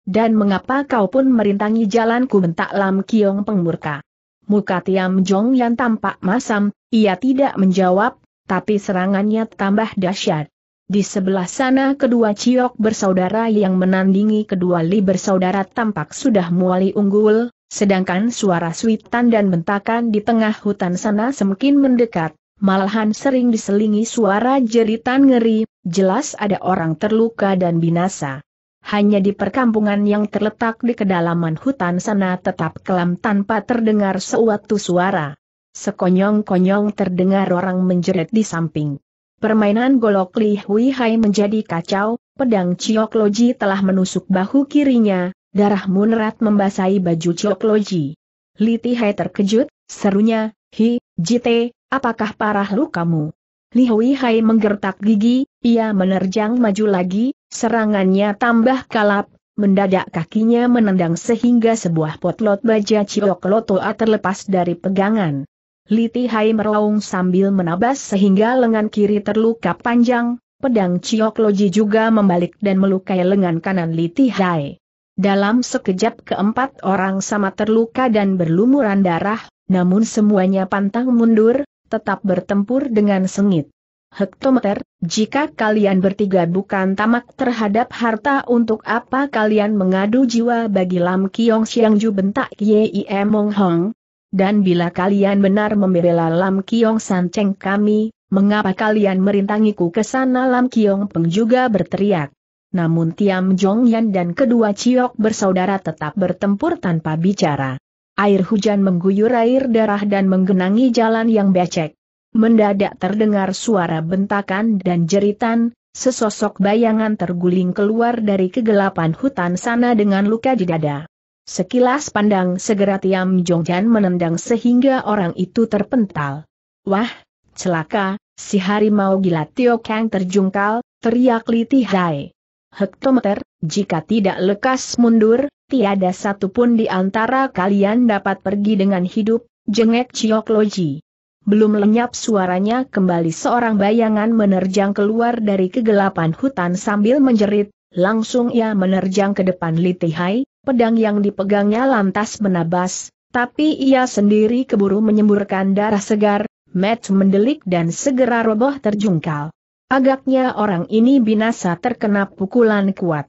Dan mengapa kau pun merintangi jalanku bentak Lam Kiong pengmurka? Muka Tiam jong yang tampak masam, ia tidak menjawab, tapi serangannya tambah dahsyat. Di sebelah sana kedua ciok bersaudara yang menandingi kedua li bersaudara tampak sudah mulai unggul, sedangkan suara suitan dan bentakan di tengah hutan sana semakin mendekat, malahan sering diselingi suara jeritan ngeri, jelas ada orang terluka dan binasa. Hanya di perkampungan yang terletak di kedalaman hutan sana tetap kelam tanpa terdengar suatu suara. Sekonyong-konyong terdengar orang menjerit di samping. Permainan golok Li Hui Hai menjadi kacau, pedang Chiok Loji telah menusuk bahu kirinya, darah munerat membasahi baju Chiok Loji. Li Tihai terkejut, serunya, Hi, Jite, apakah parah lukamu? Li Hui Hai menggertak gigi, ia menerjang maju lagi, serangannya tambah kalap, mendadak kakinya menendang sehingga sebuah potlot baja Chiok Lotoa terlepas dari pegangan. Liti Hai meraung sambil menabas sehingga lengan kiri terluka panjang, pedang Ciok Loji juga membalik dan melukai lengan kanan Liti Hai. Dalam sekejap keempat orang sama terluka dan berlumuran darah, namun semuanya pantang mundur, tetap bertempur dengan sengit. Hektometer, jika kalian bertiga bukan tamak terhadap harta untuk apa kalian mengadu jiwa bagi Lam Kiong Siang Ju bentak Yei Emong Hong, dan bila kalian benar membela Lam Kiong San Cheng kami, mengapa kalian merintangiku ke sana Lam Kiong Peng juga berteriak. Namun Tiam Jong Yan dan kedua Ciok bersaudara tetap bertempur tanpa bicara. Air hujan mengguyur air darah dan menggenangi jalan yang becek. Mendadak terdengar suara bentakan dan jeritan, sesosok bayangan terguling keluar dari kegelapan hutan sana dengan luka di dada. Sekilas pandang segera Tiam Jongjan menendang sehingga orang itu terpental. Wah, celaka, si harimau gila Tio Kang terjungkal, teriak Li Tihai. Hektometer, jika tidak lekas mundur, tiada satupun di antara kalian dapat pergi dengan hidup, jengek Ciok Loji. Belum lenyap suaranya kembali seorang bayangan menerjang keluar dari kegelapan hutan sambil menjerit, langsung ia menerjang ke depan Li Tihai pedang yang dipegangnya lantas menabas, tapi ia sendiri keburu menyemburkan darah segar, Match mendelik dan segera roboh terjungkal. Agaknya orang ini binasa terkena pukulan kuat.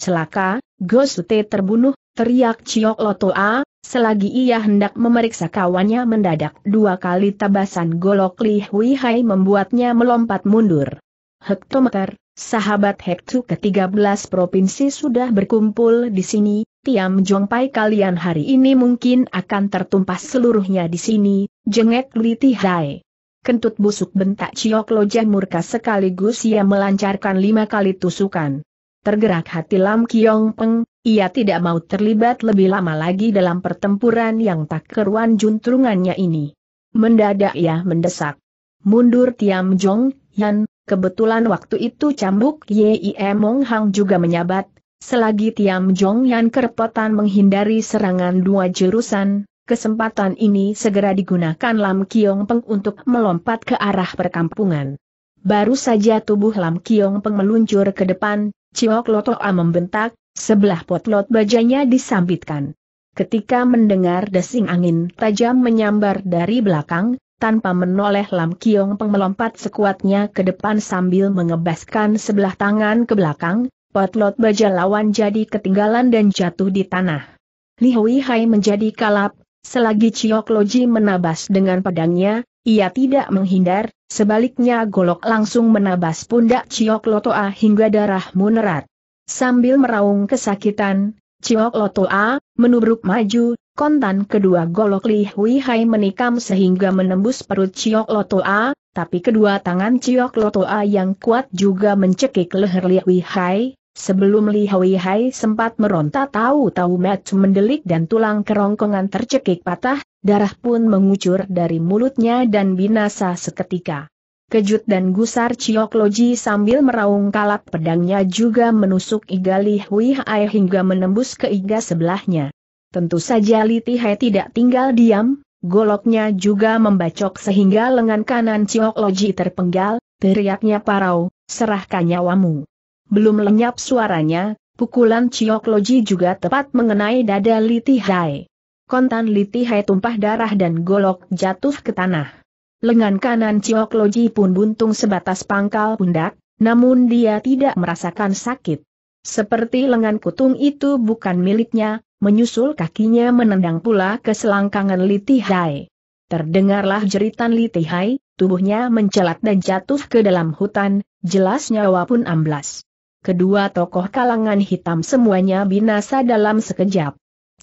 Celaka, Gosute terbunuh, teriak Ciok Lotoa, selagi ia hendak memeriksa kawannya mendadak dua kali tabasan golok Li Hui Hai membuatnya melompat mundur hektometer, sahabat Hektu ke-13 provinsi sudah berkumpul di sini, Tiam Jongpai kalian hari ini mungkin akan tertumpas seluruhnya di sini, jengek Li Tihai. Kentut busuk bentak Ciok murka sekaligus ia melancarkan lima kali tusukan. Tergerak hati Lam Kiong Peng, ia tidak mau terlibat lebih lama lagi dalam pertempuran yang tak keruan juntrungannya ini. Mendadak ia mendesak. Mundur Tiam Jong, Yan, Kebetulan waktu itu cambuk Yie Mong Hang juga menyabat, selagi Tiam Jong Yan kerepotan menghindari serangan dua jurusan, kesempatan ini segera digunakan Lam Kiong Peng untuk melompat ke arah perkampungan. Baru saja tubuh Lam Kiong Peng meluncur ke depan, Ciok A membentak, sebelah potlot bajanya disambitkan. Ketika mendengar desing angin tajam menyambar dari belakang, tanpa menoleh Lam Kiong Peng melompat sekuatnya ke depan sambil mengebaskan sebelah tangan ke belakang, potlot baja lawan jadi ketinggalan dan jatuh di tanah. Li Hui Hai menjadi kalap, selagi Chiok Loji menabas dengan pedangnya, ia tidak menghindar, sebaliknya golok langsung menabas pundak Chiok Lotoa hingga darah munerat. Sambil meraung kesakitan, Chiok Lotoa menubruk maju, Kontan kedua golok Li Hui Hai menikam sehingga menembus perut Ciok Lotoa, tapi kedua tangan Ciok Lotoa yang kuat juga mencekik leher Li Hui Hai, sebelum Li Hui Hai sempat meronta tahu-tahu match mendelik dan tulang kerongkongan tercekik patah, darah pun mengucur dari mulutnya dan binasa seketika. Kejut dan gusar Ciok Loji sambil meraung kalap pedangnya juga menusuk iga Li Hui Hai hingga menembus ke iga sebelahnya. Tentu saja Li Tihai tidak tinggal diam, goloknya juga membacok sehingga lengan kanan Ciok Loji terpenggal, teriaknya parau, serahkan nyawamu. Belum lenyap suaranya, pukulan Ciok Loji juga tepat mengenai dada Li Tihai. Kontan Li Tihai tumpah darah dan golok jatuh ke tanah. Lengan kanan Ciok Loji pun buntung sebatas pangkal pundak, namun dia tidak merasakan sakit. Seperti lengan kutung itu bukan miliknya, menyusul kakinya menendang pula ke selangkangan Litihai. Terdengarlah jeritan Litihai, tubuhnya mencelat dan jatuh ke dalam hutan, jelas nyawa pun amblas. Kedua tokoh kalangan hitam semuanya binasa dalam sekejap.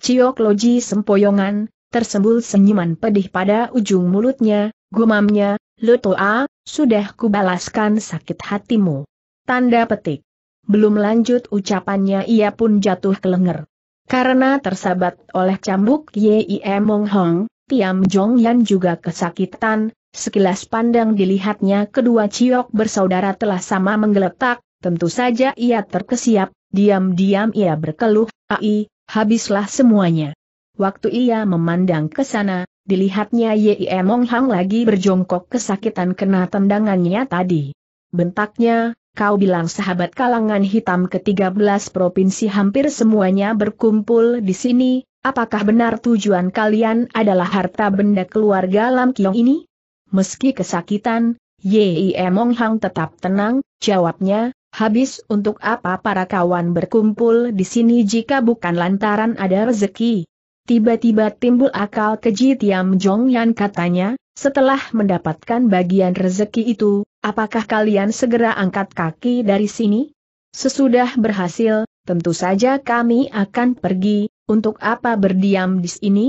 Ciok Loji sempoyongan, tersembul senyuman pedih pada ujung mulutnya, gumamnya, Lutoa, sudah kubalaskan sakit hatimu. Tanda petik. Belum lanjut ucapannya ia pun jatuh ke lenger. Karena tersabat oleh cambuk Yim Mong Hong, Tiam Jong Yan juga kesakitan, sekilas pandang dilihatnya kedua ciok bersaudara telah sama menggeletak, tentu saja ia terkesiap, diam-diam ia berkeluh, ai, habislah semuanya. Waktu ia memandang ke sana, dilihatnya Yim Mong Hong lagi berjongkok kesakitan kena tendangannya tadi. Bentaknya, Kau bilang sahabat kalangan hitam ke-13 provinsi hampir semuanya berkumpul di sini, apakah benar tujuan kalian adalah harta benda keluarga Lam Kiong ini? Meski kesakitan, Yei Emong Hang tetap tenang, jawabnya, habis untuk apa para kawan berkumpul di sini jika bukan lantaran ada rezeki? Tiba-tiba timbul akal keji Tiam Jong Yan katanya, setelah mendapatkan bagian rezeki itu, Apakah kalian segera angkat kaki dari sini? Sesudah berhasil, tentu saja kami akan pergi, untuk apa berdiam di sini?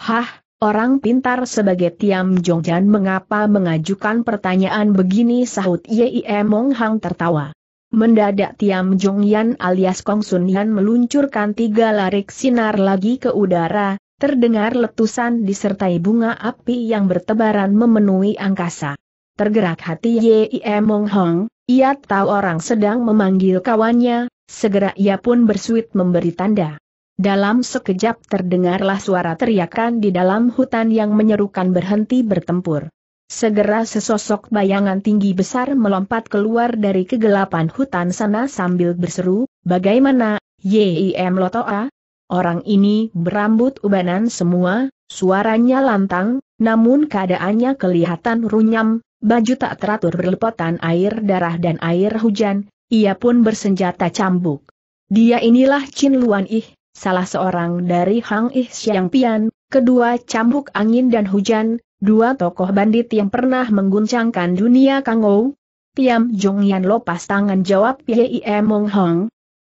Hah, orang pintar sebagai Tiam Jong Jongjan mengapa mengajukan pertanyaan begini sahut Yie Mong Hang tertawa. Mendadak Tiam Jong Jongyan alias Kong Sun Yan meluncurkan tiga larik sinar lagi ke udara, terdengar letusan disertai bunga api yang bertebaran memenuhi angkasa. Tergerak hati Yim Mong Hong, ia tahu orang sedang memanggil kawannya, segera ia pun bersuit memberi tanda. Dalam sekejap terdengarlah suara teriakan di dalam hutan yang menyerukan berhenti bertempur. Segera sesosok bayangan tinggi besar melompat keluar dari kegelapan hutan sana sambil berseru, bagaimana, Yim Lotoa? Orang ini berambut ubanan semua, suaranya lantang, namun keadaannya kelihatan runyam, baju tak teratur berlepotan air darah dan air hujan, ia pun bersenjata cambuk. Dia inilah Chin Luan Ih, salah seorang dari Hang Ih Xiang Pian, kedua cambuk angin dan hujan, dua tokoh bandit yang pernah mengguncangkan dunia Ou. Tiam Jong Yan lopas tangan jawab Pie Mong Hong.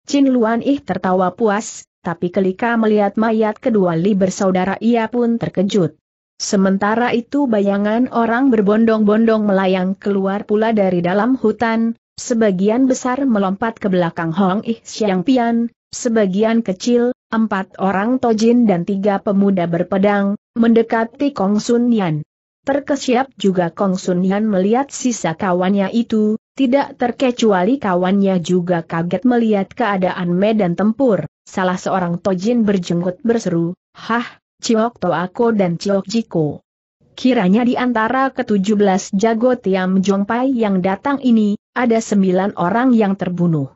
Chin Luan Ih tertawa puas, tapi ketika melihat mayat kedua Li bersaudara ia pun terkejut. Sementara itu bayangan orang berbondong-bondong melayang keluar pula dari dalam hutan, sebagian besar melompat ke belakang Hong Ih Siang Pian, sebagian kecil, empat orang tojin dan tiga pemuda berpedang, mendekati Kong Sun Yan. Terkesiap juga Kong Sun Yan melihat sisa kawannya itu, tidak terkecuali kawannya juga kaget melihat keadaan medan tempur. Salah seorang Tojin berjenggot berseru, Hah, Ciok Toako dan Ciok Jiko. Kiranya di antara ke-17 jago Tiam Jongpai yang datang ini, ada sembilan orang yang terbunuh.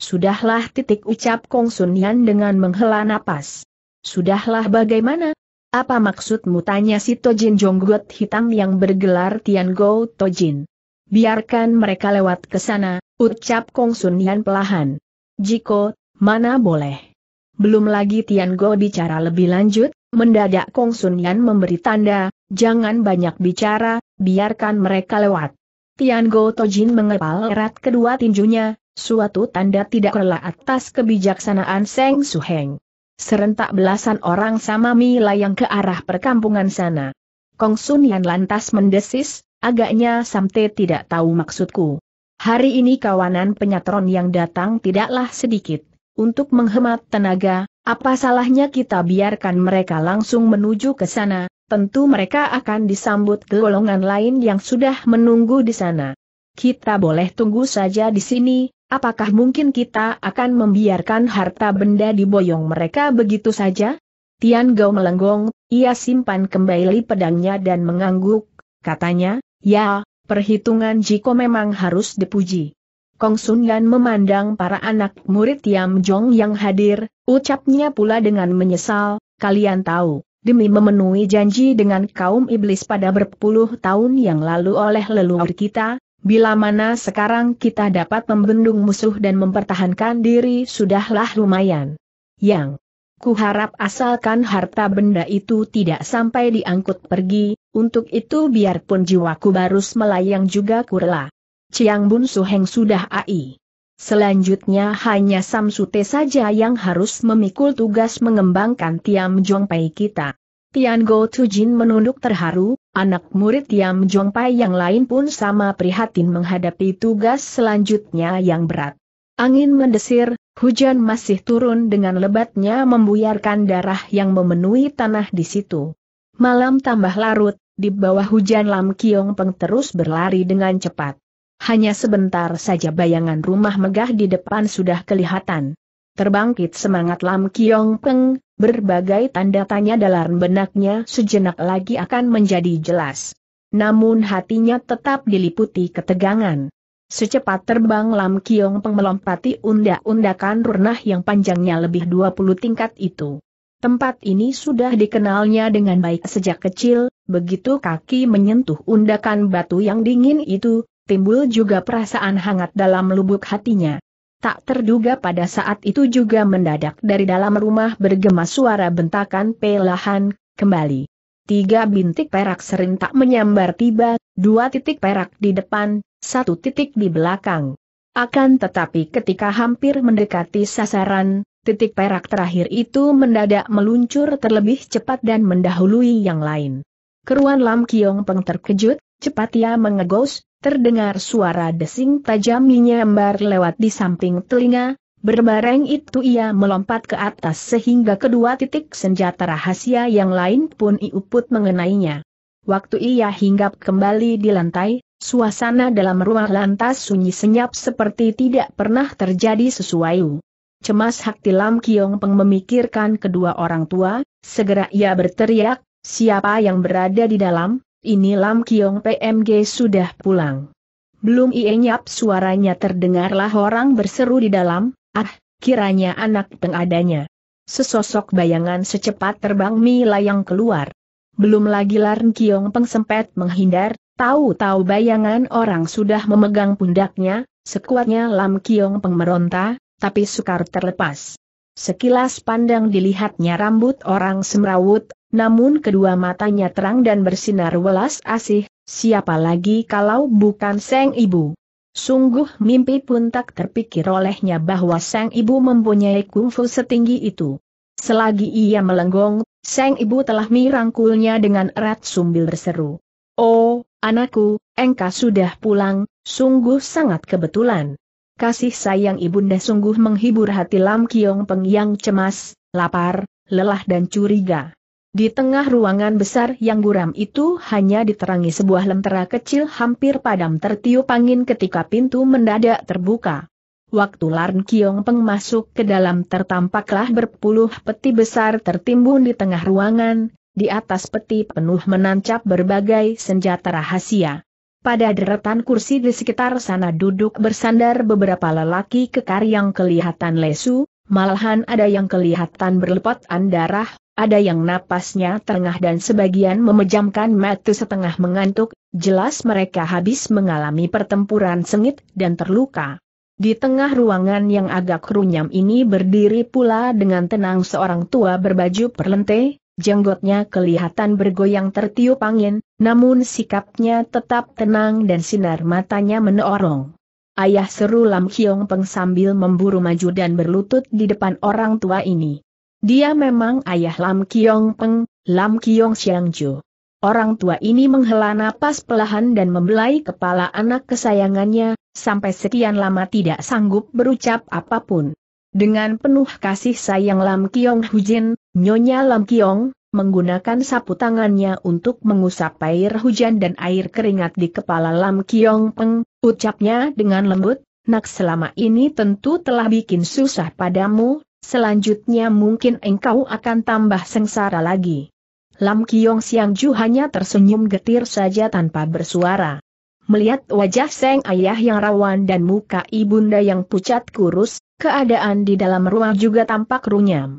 Sudahlah titik ucap Kong Sun Yan dengan menghela napas. Sudahlah bagaimana? Apa maksudmu tanya si Tojin Jonggot hitam yang bergelar Tian Go Tojin? Biarkan mereka lewat ke sana, ucap Kong Sun Yan pelahan. Jiko, mana boleh? Belum lagi Tian Go bicara lebih lanjut, Mendadak Kong Sun Yan memberi tanda, jangan banyak bicara, biarkan mereka lewat. Tian Go Tojin mengepal erat kedua tinjunya, suatu tanda tidak rela atas kebijaksanaan Seng Su Heng. Serentak belasan orang sama samami layang ke arah perkampungan sana. Kong Sun Yan lantas mendesis, agaknya Samte tidak tahu maksudku. Hari ini kawanan penyatron yang datang tidaklah sedikit untuk menghemat tenaga, apa salahnya kita biarkan mereka langsung menuju ke sana, tentu mereka akan disambut golongan lain yang sudah menunggu di sana. Kita boleh tunggu saja di sini, apakah mungkin kita akan membiarkan harta benda diboyong mereka begitu saja? Tian Gao melenggong, ia simpan kembali pedangnya dan mengangguk, katanya, ya, perhitungan Jiko memang harus dipuji. Kong Sun Yan memandang para anak murid Tiam Jong yang hadir, ucapnya pula dengan menyesal, kalian tahu, demi memenuhi janji dengan kaum iblis pada berpuluh tahun yang lalu oleh leluhur kita, bila mana sekarang kita dapat membendung musuh dan mempertahankan diri sudahlah lumayan. Yang Kuharap asalkan harta benda itu tidak sampai diangkut pergi, untuk itu biarpun jiwaku barus melayang juga kurlah. Ciang Bun heng sudah AI. Selanjutnya hanya Samsute saja yang harus memikul tugas mengembangkan Tiam Pai kita. Tian Go Tujin menunduk terharu, anak murid Tiam Pai yang lain pun sama prihatin menghadapi tugas selanjutnya yang berat. Angin mendesir, hujan masih turun dengan lebatnya membuyarkan darah yang memenuhi tanah di situ. Malam tambah larut, di bawah hujan Lam Kiong Peng terus berlari dengan cepat hanya sebentar saja bayangan rumah megah di depan sudah kelihatan. Terbangkit semangat Lam Kiong Peng, berbagai tanda tanya dalam benaknya sejenak lagi akan menjadi jelas. Namun hatinya tetap diliputi ketegangan. Secepat terbang Lam Kiong Peng melompati undak-undakan runah yang panjangnya lebih 20 tingkat itu. Tempat ini sudah dikenalnya dengan baik sejak kecil, begitu kaki menyentuh undakan batu yang dingin itu, timbul juga perasaan hangat dalam lubuk hatinya. Tak terduga pada saat itu juga mendadak dari dalam rumah bergema suara bentakan pelahan, kembali. Tiga bintik perak serentak menyambar tiba, dua titik perak di depan, satu titik di belakang. Akan tetapi ketika hampir mendekati sasaran, titik perak terakhir itu mendadak meluncur terlebih cepat dan mendahului yang lain. Keruan Lam Kiong Peng terkejut, cepat ia mengegos, terdengar suara desing tajam menyambar lewat di samping telinga, berbareng itu ia melompat ke atas sehingga kedua titik senjata rahasia yang lain pun iuput mengenainya. Waktu ia hinggap kembali di lantai, suasana dalam ruang lantas sunyi senyap seperti tidak pernah terjadi sesuai. Cemas Hak Tilam Kiong Peng memikirkan kedua orang tua, segera ia berteriak, siapa yang berada di dalam, ini Lam Kiong PMG sudah pulang. Belum ienyap suaranya terdengarlah orang berseru di dalam, ah, kiranya anak pengadanya. Sesosok bayangan secepat terbang melayang keluar. Belum lagi Larn Kiong Peng sempet menghindar, tahu-tahu bayangan orang sudah memegang pundaknya, sekuatnya Lam Kiong Peng meronta, tapi sukar terlepas. Sekilas pandang dilihatnya rambut orang semrawut, namun kedua matanya terang dan bersinar welas asih, siapa lagi kalau bukan Seng ibu. Sungguh mimpi pun tak terpikir olehnya bahwa Seng ibu mempunyai kungfu setinggi itu. Selagi ia melenggong, Seng ibu telah mirangkulnya dengan erat sambil berseru. Oh, anakku, engkau sudah pulang, sungguh sangat kebetulan. Kasih sayang ibunda sungguh menghibur hati Lam Kiong Peng yang cemas, lapar, lelah dan curiga. Di tengah ruangan besar yang guram itu hanya diterangi sebuah lentera kecil hampir padam tertiup angin ketika pintu mendadak terbuka. Waktu Larn Kiong Peng masuk ke dalam tertampaklah berpuluh peti besar tertimbun di tengah ruangan, di atas peti penuh menancap berbagai senjata rahasia. Pada deretan kursi di sekitar sana duduk bersandar beberapa lelaki kekar yang kelihatan lesu, malahan ada yang kelihatan berlepotan darah, ada yang napasnya tengah dan sebagian memejamkan mata setengah mengantuk, jelas mereka habis mengalami pertempuran sengit dan terluka. Di tengah ruangan yang agak runyam ini berdiri pula dengan tenang seorang tua berbaju perlente, jenggotnya kelihatan bergoyang tertiup angin, namun sikapnya tetap tenang dan sinar matanya menorong. Ayah seru Lam Kyong Peng sambil memburu maju dan berlutut di depan orang tua ini. Dia memang ayah Lam Kiong Peng, Lam Kiong Siang Jo. Orang tua ini menghela napas pelahan dan membelai kepala anak kesayangannya, sampai sekian lama tidak sanggup berucap apapun. Dengan penuh kasih sayang Lam Kiong Hujin, Nyonya Lam Kiong, menggunakan sapu tangannya untuk mengusap air hujan dan air keringat di kepala Lam Kiong Peng, ucapnya dengan lembut, nak selama ini tentu telah bikin susah padamu, Selanjutnya mungkin engkau akan tambah sengsara lagi. Lam Kiong Siang Ju hanya tersenyum getir saja tanpa bersuara. Melihat wajah Seng Ayah yang rawan dan muka ibunda yang pucat kurus, keadaan di dalam ruang juga tampak runyam.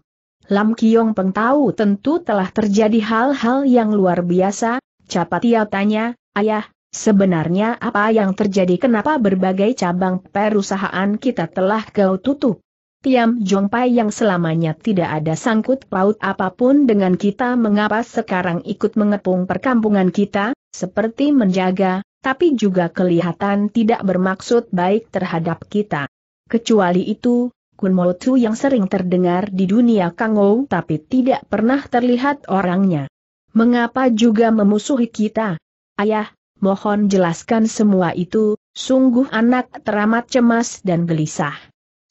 Lam Kiong Peng tahu tentu telah terjadi hal-hal yang luar biasa, cepat ia tanya, Ayah, sebenarnya apa yang terjadi kenapa berbagai cabang perusahaan kita telah kau tutup? Tiam Jongpai yang selamanya tidak ada sangkut paut apapun dengan kita mengapa sekarang ikut mengepung perkampungan kita, seperti menjaga, tapi juga kelihatan tidak bermaksud baik terhadap kita. Kecuali itu, Mo Tu yang sering terdengar di dunia Kangou tapi tidak pernah terlihat orangnya. Mengapa juga memusuhi kita? Ayah, mohon jelaskan semua itu, sungguh anak teramat cemas dan gelisah.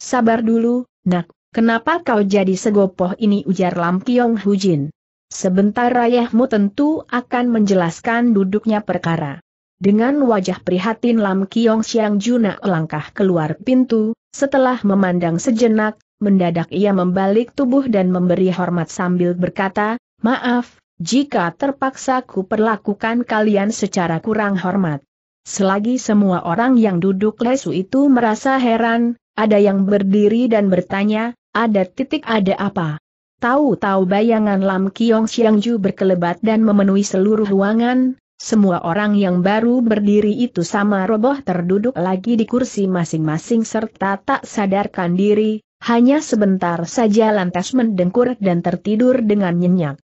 Sabar dulu, nak, kenapa kau jadi segopoh ini ujar Lam Kiong Hujin. Sebentar ayahmu tentu akan menjelaskan duduknya perkara. Dengan wajah prihatin Lam Kiong Siang Juna langkah keluar pintu, setelah memandang sejenak, mendadak ia membalik tubuh dan memberi hormat sambil berkata, Maaf, jika terpaksa ku perlakukan kalian secara kurang hormat. Selagi semua orang yang duduk lesu itu merasa heran, ada yang berdiri dan bertanya, ada titik ada apa? Tahu-tahu bayangan Lam Kiong Siangju berkelebat dan memenuhi seluruh ruangan, semua orang yang baru berdiri itu sama roboh terduduk lagi di kursi masing-masing serta tak sadarkan diri, hanya sebentar saja lantas mendengkur dan tertidur dengan nyenyak.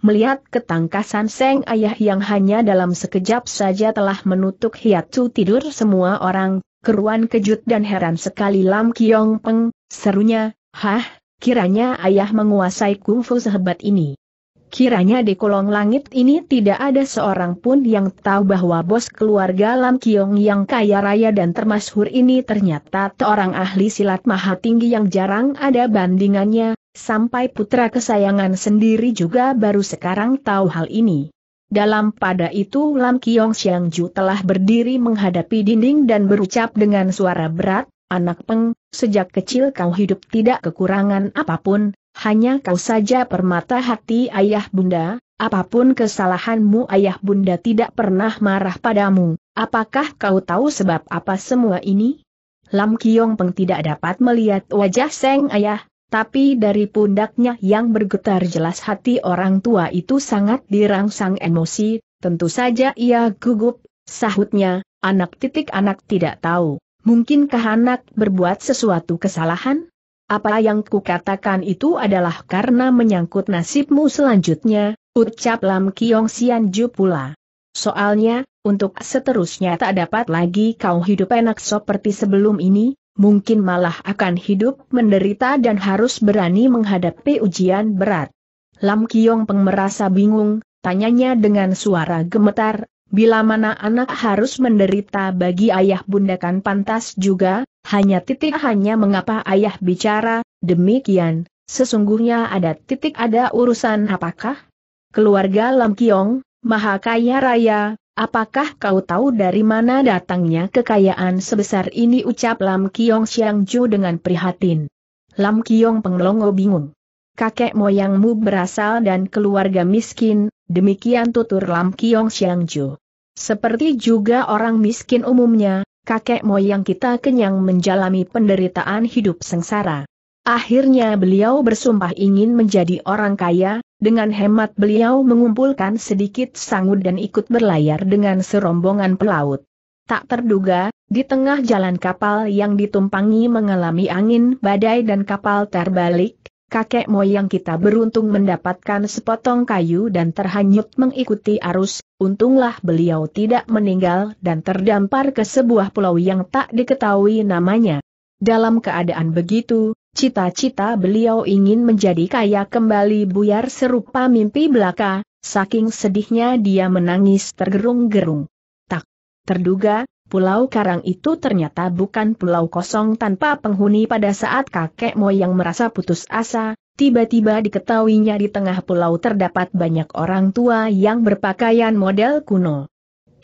Melihat ketangkasan Seng Ayah yang hanya dalam sekejap saja telah menutup hiatu tidur semua orang, Keruan kejut dan heran sekali Lam Kiong Peng, serunya, hah, kiranya ayah menguasai kungfu sehebat ini. Kiranya di kolong langit ini tidak ada seorang pun yang tahu bahwa bos keluarga Lam Kiong yang kaya raya dan termasyhur ini ternyata seorang ahli silat maha tinggi yang jarang ada bandingannya, sampai putra kesayangan sendiri juga baru sekarang tahu hal ini. Dalam pada itu Lam Kiong Siang Ju telah berdiri menghadapi dinding dan berucap dengan suara berat, Anak peng, sejak kecil kau hidup tidak kekurangan apapun, hanya kau saja permata hati ayah bunda, apapun kesalahanmu ayah bunda tidak pernah marah padamu, apakah kau tahu sebab apa semua ini? Lam Kiong Peng tidak dapat melihat wajah Seng Ayah, tapi dari pundaknya yang bergetar jelas hati orang tua itu sangat dirangsang emosi, tentu saja ia gugup, sahutnya, anak titik anak tidak tahu, mungkinkah anak berbuat sesuatu kesalahan? Apa yang kukatakan itu adalah karena menyangkut nasibmu selanjutnya, ucap Lam Kiong Sian Ju pula. Soalnya, untuk seterusnya tak dapat lagi kau hidup enak seperti sebelum ini, mungkin malah akan hidup menderita dan harus berani menghadapi ujian berat. Lam Kiong Peng merasa bingung, tanyanya dengan suara gemetar, bila mana anak harus menderita bagi ayah bunda kan pantas juga, hanya titik hanya mengapa ayah bicara, demikian, sesungguhnya ada titik ada urusan apakah? Keluarga Lam Kiong, Maha Kaya Raya, Apakah kau tahu dari mana datangnya kekayaan sebesar ini ucap Lam Kiong Siang Ju dengan prihatin. Lam Kiong Penglongo bingung. Kakek moyangmu berasal dan keluarga miskin, demikian tutur Lam Kiong Siang Ju. Seperti juga orang miskin umumnya, kakek moyang kita kenyang menjalami penderitaan hidup sengsara. Akhirnya beliau bersumpah ingin menjadi orang kaya, dengan hemat beliau mengumpulkan sedikit sangut dan ikut berlayar dengan serombongan pelaut. Tak terduga, di tengah jalan kapal yang ditumpangi mengalami angin badai dan kapal terbalik, kakek moyang kita beruntung mendapatkan sepotong kayu dan terhanyut mengikuti arus, untunglah beliau tidak meninggal dan terdampar ke sebuah pulau yang tak diketahui namanya. Dalam keadaan begitu, Cita-cita beliau ingin menjadi kaya kembali buyar serupa mimpi belaka, saking sedihnya dia menangis tergerung-gerung. Tak terduga, pulau karang itu ternyata bukan pulau kosong tanpa penghuni pada saat kakek moyang merasa putus asa, tiba-tiba diketahuinya di tengah pulau terdapat banyak orang tua yang berpakaian model kuno.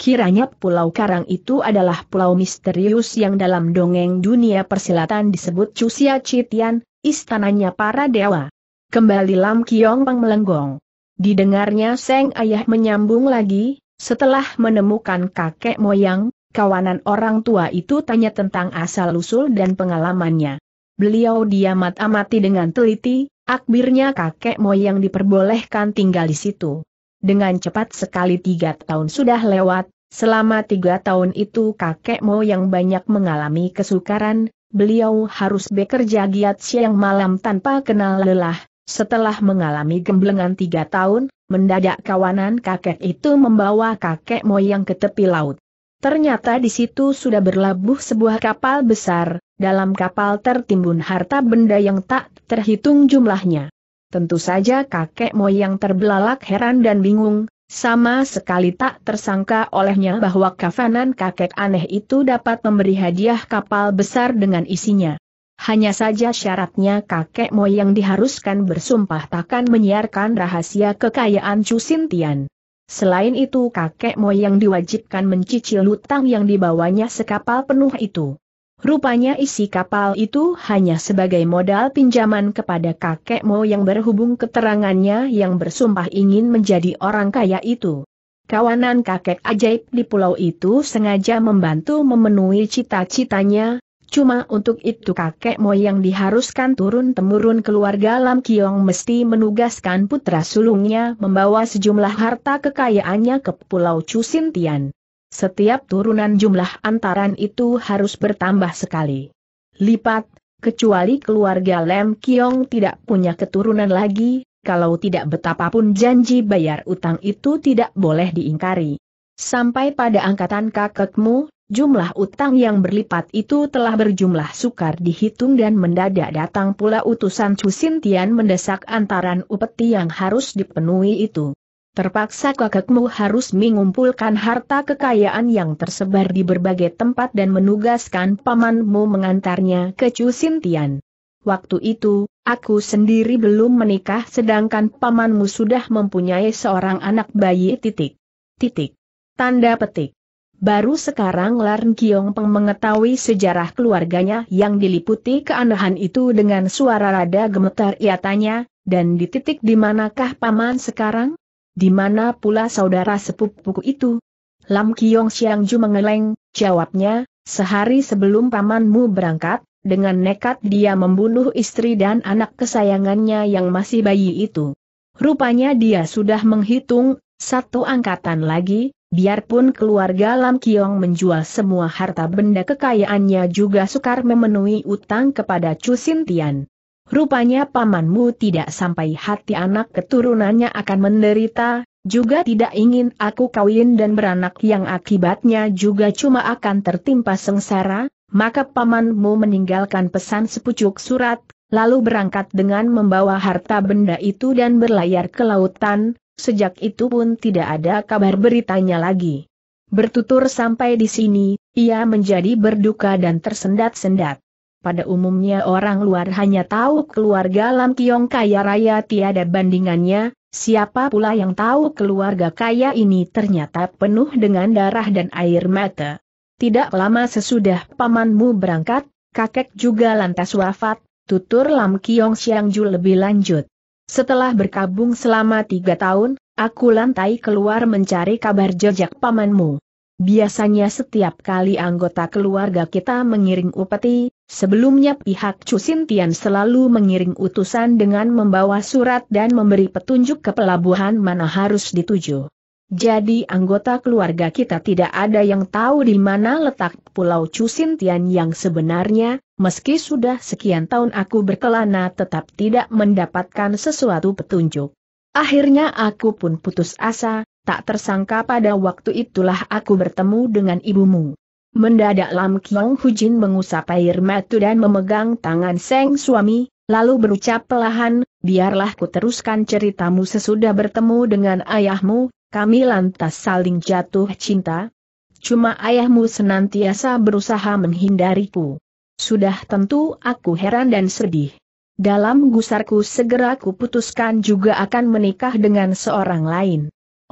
Kiranya Pulau Karang itu adalah pulau misterius yang dalam dongeng dunia persilatan disebut Cusia Citian, istananya para dewa. Kembali Lam Kiong Pang melenggong. Didengarnya Seng Ayah menyambung lagi, setelah menemukan kakek moyang, kawanan orang tua itu tanya tentang asal-usul dan pengalamannya. Beliau diamat-amati dengan teliti, akhirnya kakek moyang diperbolehkan tinggal di situ. Dengan cepat sekali tiga tahun sudah lewat, selama tiga tahun itu kakek Mo yang banyak mengalami kesukaran, beliau harus bekerja giat siang malam tanpa kenal lelah. Setelah mengalami gemblengan tiga tahun, mendadak kawanan kakek itu membawa kakek moyang ke tepi laut. Ternyata di situ sudah berlabuh sebuah kapal besar, dalam kapal tertimbun harta benda yang tak terhitung jumlahnya. Tentu saja kakek moyang terbelalak heran dan bingung, sama sekali tak tersangka olehnya bahwa kafanan kakek aneh itu dapat memberi hadiah kapal besar dengan isinya. Hanya saja syaratnya kakek moyang diharuskan bersumpah takkan menyiarkan rahasia kekayaan Chu Sintian. Selain itu kakek moyang diwajibkan mencicil hutang yang dibawanya sekapal penuh itu. Rupanya isi kapal itu hanya sebagai modal pinjaman kepada kakek Mo yang berhubung keterangannya yang bersumpah ingin menjadi orang kaya itu. Kawanan kakek ajaib di pulau itu sengaja membantu memenuhi cita-citanya, cuma untuk itu kakek Mo yang diharuskan turun-temurun keluarga Lam Kiong mesti menugaskan putra sulungnya membawa sejumlah harta kekayaannya ke Pulau Chusintian. Setiap turunan jumlah antaran itu harus bertambah sekali. Lipat, kecuali keluarga Lem Kiong tidak punya keturunan lagi, kalau tidak betapapun janji bayar utang itu tidak boleh diingkari. Sampai pada angkatan kakekmu, jumlah utang yang berlipat itu telah berjumlah sukar dihitung dan mendadak datang pula utusan Chu Sintian mendesak antaran upeti yang harus dipenuhi itu. Terpaksa kakekmu harus mengumpulkan harta kekayaan yang tersebar di berbagai tempat dan menugaskan pamanmu mengantarnya ke Cusintian. Waktu itu, aku sendiri belum menikah sedangkan pamanmu sudah mempunyai seorang anak bayi titik. Titik. Tanda petik. Baru sekarang Larn Kiong Peng mengetahui sejarah keluarganya yang diliputi keanehan itu dengan suara rada gemetar ia tanya, dan di titik di manakah paman sekarang? Di mana pula saudara sepupuku itu? Lam Kiong Xiangju mengeleng, jawabnya, sehari sebelum pamanmu berangkat, dengan nekat dia membunuh istri dan anak kesayangannya yang masih bayi itu. Rupanya dia sudah menghitung, satu angkatan lagi, biarpun keluarga Lam Kiong menjual semua harta benda kekayaannya juga sukar memenuhi utang kepada Chu Sintian. Rupanya pamanmu tidak sampai hati anak keturunannya akan menderita, juga tidak ingin aku kawin dan beranak yang akibatnya juga cuma akan tertimpa sengsara, maka pamanmu meninggalkan pesan sepucuk surat, lalu berangkat dengan membawa harta benda itu dan berlayar ke lautan, sejak itu pun tidak ada kabar beritanya lagi. Bertutur sampai di sini, ia menjadi berduka dan tersendat-sendat. Pada umumnya orang luar hanya tahu keluarga Lam Kiong kaya raya tiada bandingannya, siapa pula yang tahu keluarga kaya ini ternyata penuh dengan darah dan air mata. Tidak lama sesudah pamanmu berangkat, kakek juga lantas wafat, tutur Lam Kiong Siangju lebih lanjut. Setelah berkabung selama tiga tahun, aku lantai keluar mencari kabar jejak pamanmu. Biasanya setiap kali anggota keluarga kita mengiring upeti, Sebelumnya pihak Chusintian selalu mengiring utusan dengan membawa surat dan memberi petunjuk ke pelabuhan mana harus dituju. Jadi anggota keluarga kita tidak ada yang tahu di mana letak pulau Chusintian yang sebenarnya, meski sudah sekian tahun aku berkelana tetap tidak mendapatkan sesuatu petunjuk. Akhirnya aku pun putus asa, tak tersangka pada waktu itulah aku bertemu dengan ibumu. Mendadak Lam Kiong Hujin mengusap air mata dan memegang tangan Seng suami, lalu berucap pelahan, biarlah ku teruskan ceritamu sesudah bertemu dengan ayahmu, kami lantas saling jatuh cinta. Cuma ayahmu senantiasa berusaha menghindariku. Sudah tentu aku heran dan sedih. Dalam gusarku segera kuputuskan juga akan menikah dengan seorang lain.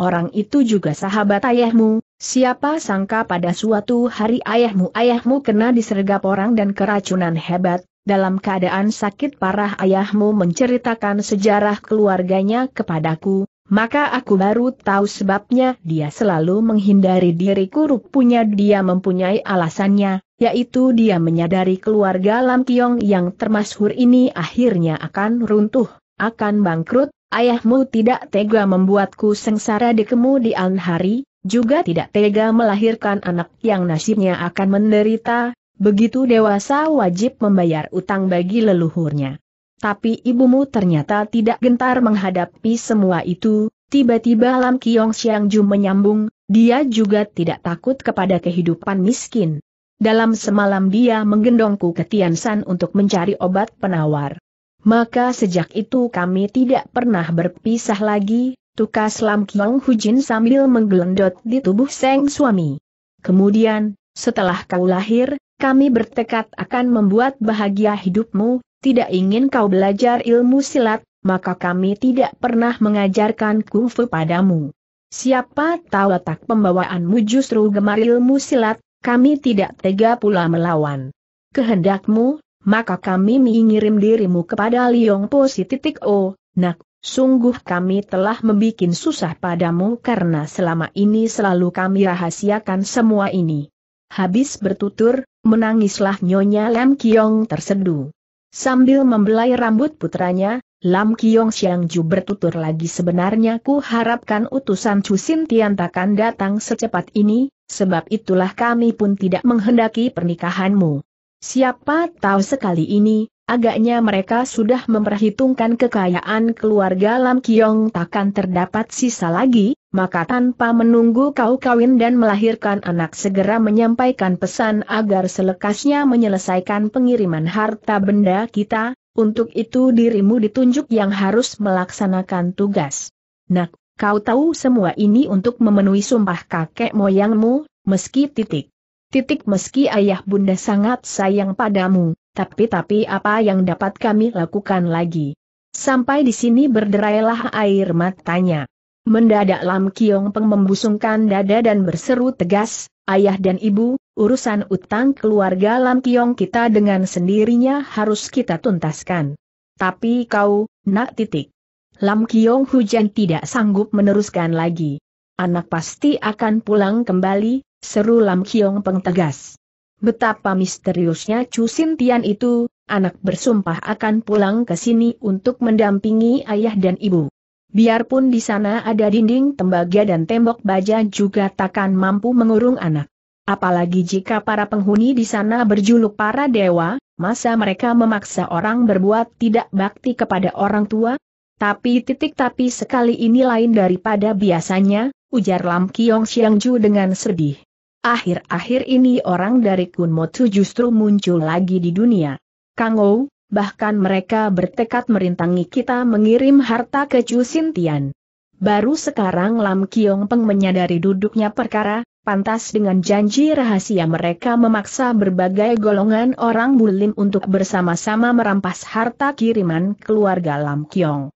Orang itu juga sahabat ayahmu, Siapa sangka pada suatu hari ayahmu ayahmu kena disergap orang dan keracunan hebat, dalam keadaan sakit parah ayahmu menceritakan sejarah keluarganya kepadaku, maka aku baru tahu sebabnya dia selalu menghindari diriku rupanya dia mempunyai alasannya, yaitu dia menyadari keluarga Lam Kiong yang termasuk ini akhirnya akan runtuh, akan bangkrut, ayahmu tidak tega membuatku sengsara di kemudian hari, juga tidak tega melahirkan anak yang nasibnya akan menderita, begitu dewasa wajib membayar utang bagi leluhurnya. Tapi ibumu ternyata tidak gentar menghadapi semua itu, tiba-tiba Lam Kiong Siang Ju menyambung, dia juga tidak takut kepada kehidupan miskin. Dalam semalam dia menggendongku ke Tiansan untuk mencari obat penawar. Maka sejak itu kami tidak pernah berpisah lagi, tukas Lam Kiong Hujin sambil menggelendot di tubuh Seng suami. Kemudian, setelah kau lahir, kami bertekad akan membuat bahagia hidupmu, tidak ingin kau belajar ilmu silat, maka kami tidak pernah mengajarkan kungfu padamu. Siapa tahu letak pembawaanmu justru gemar ilmu silat, kami tidak tega pula melawan. Kehendakmu, maka kami mengirim dirimu kepada Liong si titik O, nak, Sungguh kami telah membuat susah padamu karena selama ini selalu kami rahasiakan semua ini. Habis bertutur, menangislah Nyonya Lam Kiong tersedu, Sambil membelai rambut putranya, Lam Kiong Xiangju bertutur lagi sebenarnya ku harapkan utusan Cusin Tian takkan datang secepat ini, sebab itulah kami pun tidak menghendaki pernikahanmu. Siapa tahu sekali ini, Agaknya mereka sudah memperhitungkan kekayaan keluarga Lam Kiong takkan terdapat sisa lagi, maka tanpa menunggu kau kawin dan melahirkan anak segera menyampaikan pesan agar selekasnya menyelesaikan pengiriman harta benda kita, untuk itu dirimu ditunjuk yang harus melaksanakan tugas. Nak, kau tahu semua ini untuk memenuhi sumpah kakek moyangmu, meski titik. Titik meski ayah bunda sangat sayang padamu, tapi-tapi apa yang dapat kami lakukan lagi? Sampai di sini berderailah air matanya. Mendadak Lam Kiong Peng membusungkan dada dan berseru tegas, ayah dan ibu, urusan utang keluarga Lam Kiong kita dengan sendirinya harus kita tuntaskan. Tapi kau, nak titik. Lam Kiong Hujan tidak sanggup meneruskan lagi. Anak pasti akan pulang kembali, seru Lam Kiong Peng tegas. Betapa misteriusnya Chu Sintian itu, anak bersumpah akan pulang ke sini untuk mendampingi ayah dan ibu. Biarpun di sana ada dinding tembaga dan tembok baja juga takkan mampu mengurung anak. Apalagi jika para penghuni di sana berjuluk para dewa, masa mereka memaksa orang berbuat tidak bakti kepada orang tua? Tapi titik tapi sekali ini lain daripada biasanya, ujar Lam Kiong Siang Ju dengan sedih. Akhir-akhir ini orang dari Kunmotu justru muncul lagi di dunia. Kang Ou, bahkan mereka bertekad merintangi kita mengirim harta ke Chu Sintian. Baru sekarang Lam Kiong Peng menyadari duduknya perkara, pantas dengan janji rahasia mereka memaksa berbagai golongan orang bulim untuk bersama-sama merampas harta kiriman keluarga Lam Kiong.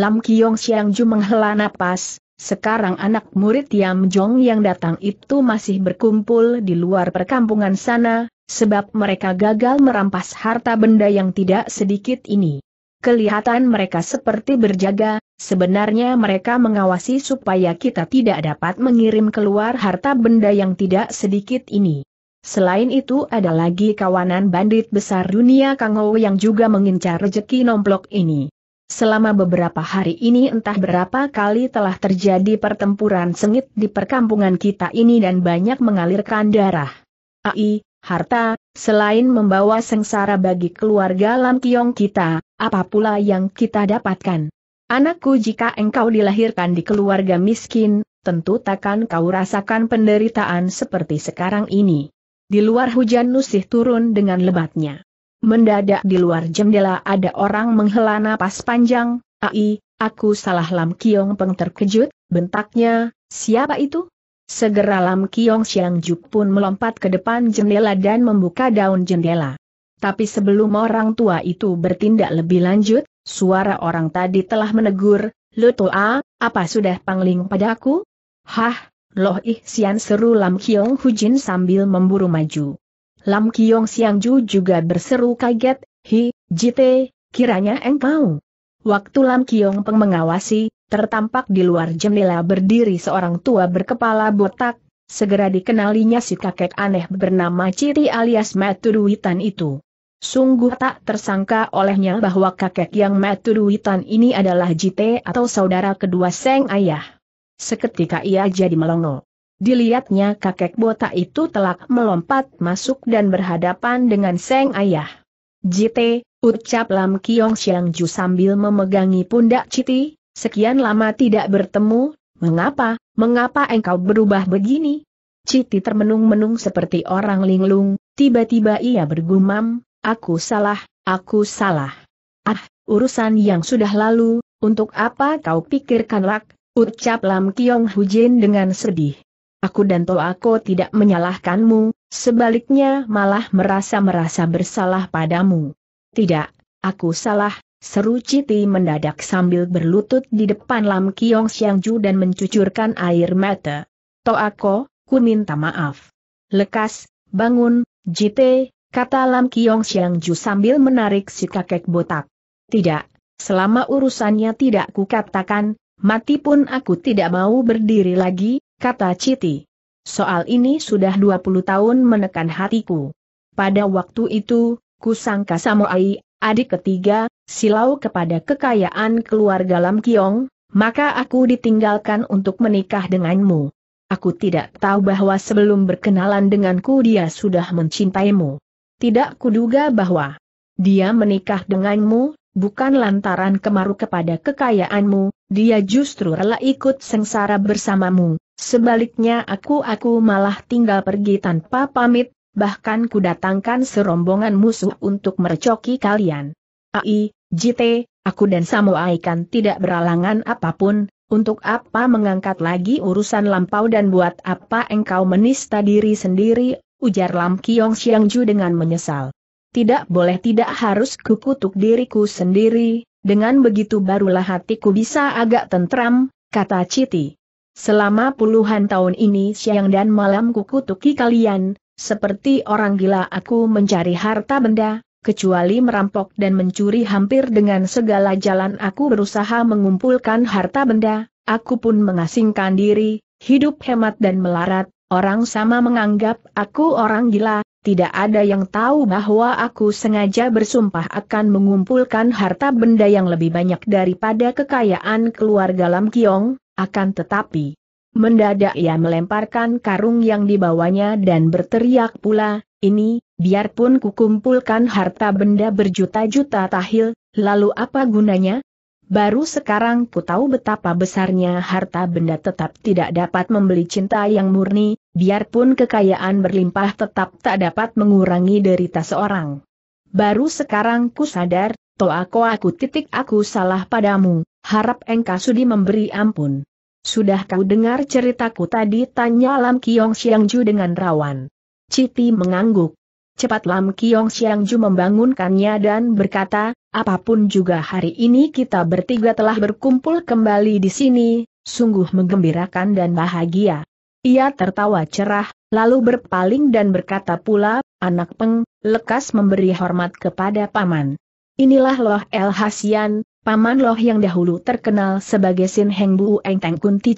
Lam Kiong Siang Ju menghela napas, sekarang anak murid Yam Jong yang datang itu masih berkumpul di luar perkampungan sana, sebab mereka gagal merampas harta benda yang tidak sedikit ini. Kelihatan mereka seperti berjaga, sebenarnya mereka mengawasi supaya kita tidak dapat mengirim keluar harta benda yang tidak sedikit ini. Selain itu ada lagi kawanan bandit besar dunia Kangou yang juga mengincar rejeki nomplok ini. Selama beberapa hari ini entah berapa kali telah terjadi pertempuran sengit di perkampungan kita ini dan banyak mengalirkan darah. AI, harta, selain membawa sengsara bagi keluarga Lam Kiong kita, apa pula yang kita dapatkan? Anakku jika engkau dilahirkan di keluarga miskin, tentu takkan kau rasakan penderitaan seperti sekarang ini. Di luar hujan nusih turun dengan lebatnya. Mendadak di luar jendela ada orang menghela napas panjang, ai, aku salah Lam Kiong Peng terkejut, bentaknya, siapa itu? Segera Lam Kiong Siang Juk pun melompat ke depan jendela dan membuka daun jendela. Tapi sebelum orang tua itu bertindak lebih lanjut, suara orang tadi telah menegur, Lutoa, apa sudah pangling padaku? Hah, Loh Ih Sian seru Lam Kiong Hujin sambil memburu maju. Lam Kiong Ju juga berseru kaget, Hi, Jite, kiranya engkau. Waktu Lam Kiong Peng mengawasi, tertampak di luar jendela berdiri seorang tua berkepala botak, segera dikenalinya si kakek aneh bernama Ciri alias Matuduitan itu. Sungguh tak tersangka olehnya bahwa kakek yang Matuduitan ini adalah Jite atau saudara kedua Seng Ayah. Seketika ia jadi melongo. Dilihatnya kakek botak itu telak melompat masuk dan berhadapan dengan Seng Ayah. Jite, ucap Lam Kiong Siang Ju sambil memegangi pundak Citi, sekian lama tidak bertemu, mengapa, mengapa engkau berubah begini? Citi termenung-menung seperti orang linglung, tiba-tiba ia bergumam, aku salah, aku salah. Ah, urusan yang sudah lalu, untuk apa kau pikirkan lak, ucap Lam Kiong Hujin dengan sedih aku dan Toako tidak menyalahkanmu, sebaliknya malah merasa-merasa bersalah padamu. Tidak, aku salah, seru Citi mendadak sambil berlutut di depan Lam Kiong Siang Ju dan mencucurkan air mata. Toako, ku minta maaf. Lekas, bangun, Jite, kata Lam Kiong Siang Ju sambil menarik si kakek botak. Tidak, selama urusannya tidak kukatakan, mati pun aku tidak mau berdiri lagi, kata Citi. Soal ini sudah 20 tahun menekan hatiku. Pada waktu itu, kusangka Samoai, adik ketiga, silau kepada kekayaan keluarga Lam Kiong, maka aku ditinggalkan untuk menikah denganmu. Aku tidak tahu bahwa sebelum berkenalan denganku dia sudah mencintaimu. Tidak kuduga bahwa dia menikah denganmu, bukan lantaran kemaru kepada kekayaanmu, dia justru rela ikut sengsara bersamamu, Sebaliknya aku-aku malah tinggal pergi tanpa pamit, bahkan kudatangkan serombongan musuh untuk merecoki kalian. AI, JT, aku dan Samoai kan tidak beralangan apapun, untuk apa mengangkat lagi urusan lampau dan buat apa engkau menista diri sendiri, ujar Lam Kiong Xiangju dengan menyesal. Tidak boleh tidak harus kukutuk diriku sendiri, dengan begitu barulah hatiku bisa agak tentram, kata Citi. Selama puluhan tahun ini siang dan malam kukutuki kalian, seperti orang gila aku mencari harta benda, kecuali merampok dan mencuri hampir dengan segala jalan aku berusaha mengumpulkan harta benda, aku pun mengasingkan diri, hidup hemat dan melarat, orang sama menganggap aku orang gila, tidak ada yang tahu bahwa aku sengaja bersumpah akan mengumpulkan harta benda yang lebih banyak daripada kekayaan keluarga Lam Kiong, akan tetapi, mendadak ia melemparkan karung yang dibawanya dan berteriak pula, ini, biarpun kukumpulkan harta benda berjuta-juta tahil, lalu apa gunanya? Baru sekarang ku tahu betapa besarnya harta benda tetap tidak dapat membeli cinta yang murni, biarpun kekayaan berlimpah tetap tak dapat mengurangi derita seorang. Baru sekarang ku sadar, Toako aku titik aku salah padamu, harap engkau sudi memberi ampun. Sudah kau dengar ceritaku tadi tanya Lam Kiong Siangju dengan rawan. Citi mengangguk. Cepat Lam Kiong Siangju membangunkannya dan berkata, apapun juga hari ini kita bertiga telah berkumpul kembali di sini, sungguh menggembirakan dan bahagia. Ia tertawa cerah, lalu berpaling dan berkata pula, anak peng, lekas memberi hormat kepada paman. Inilah Loh El Hasian, paman Loh yang dahulu terkenal sebagai Sin Heng Bu Eng Teng Kun Ti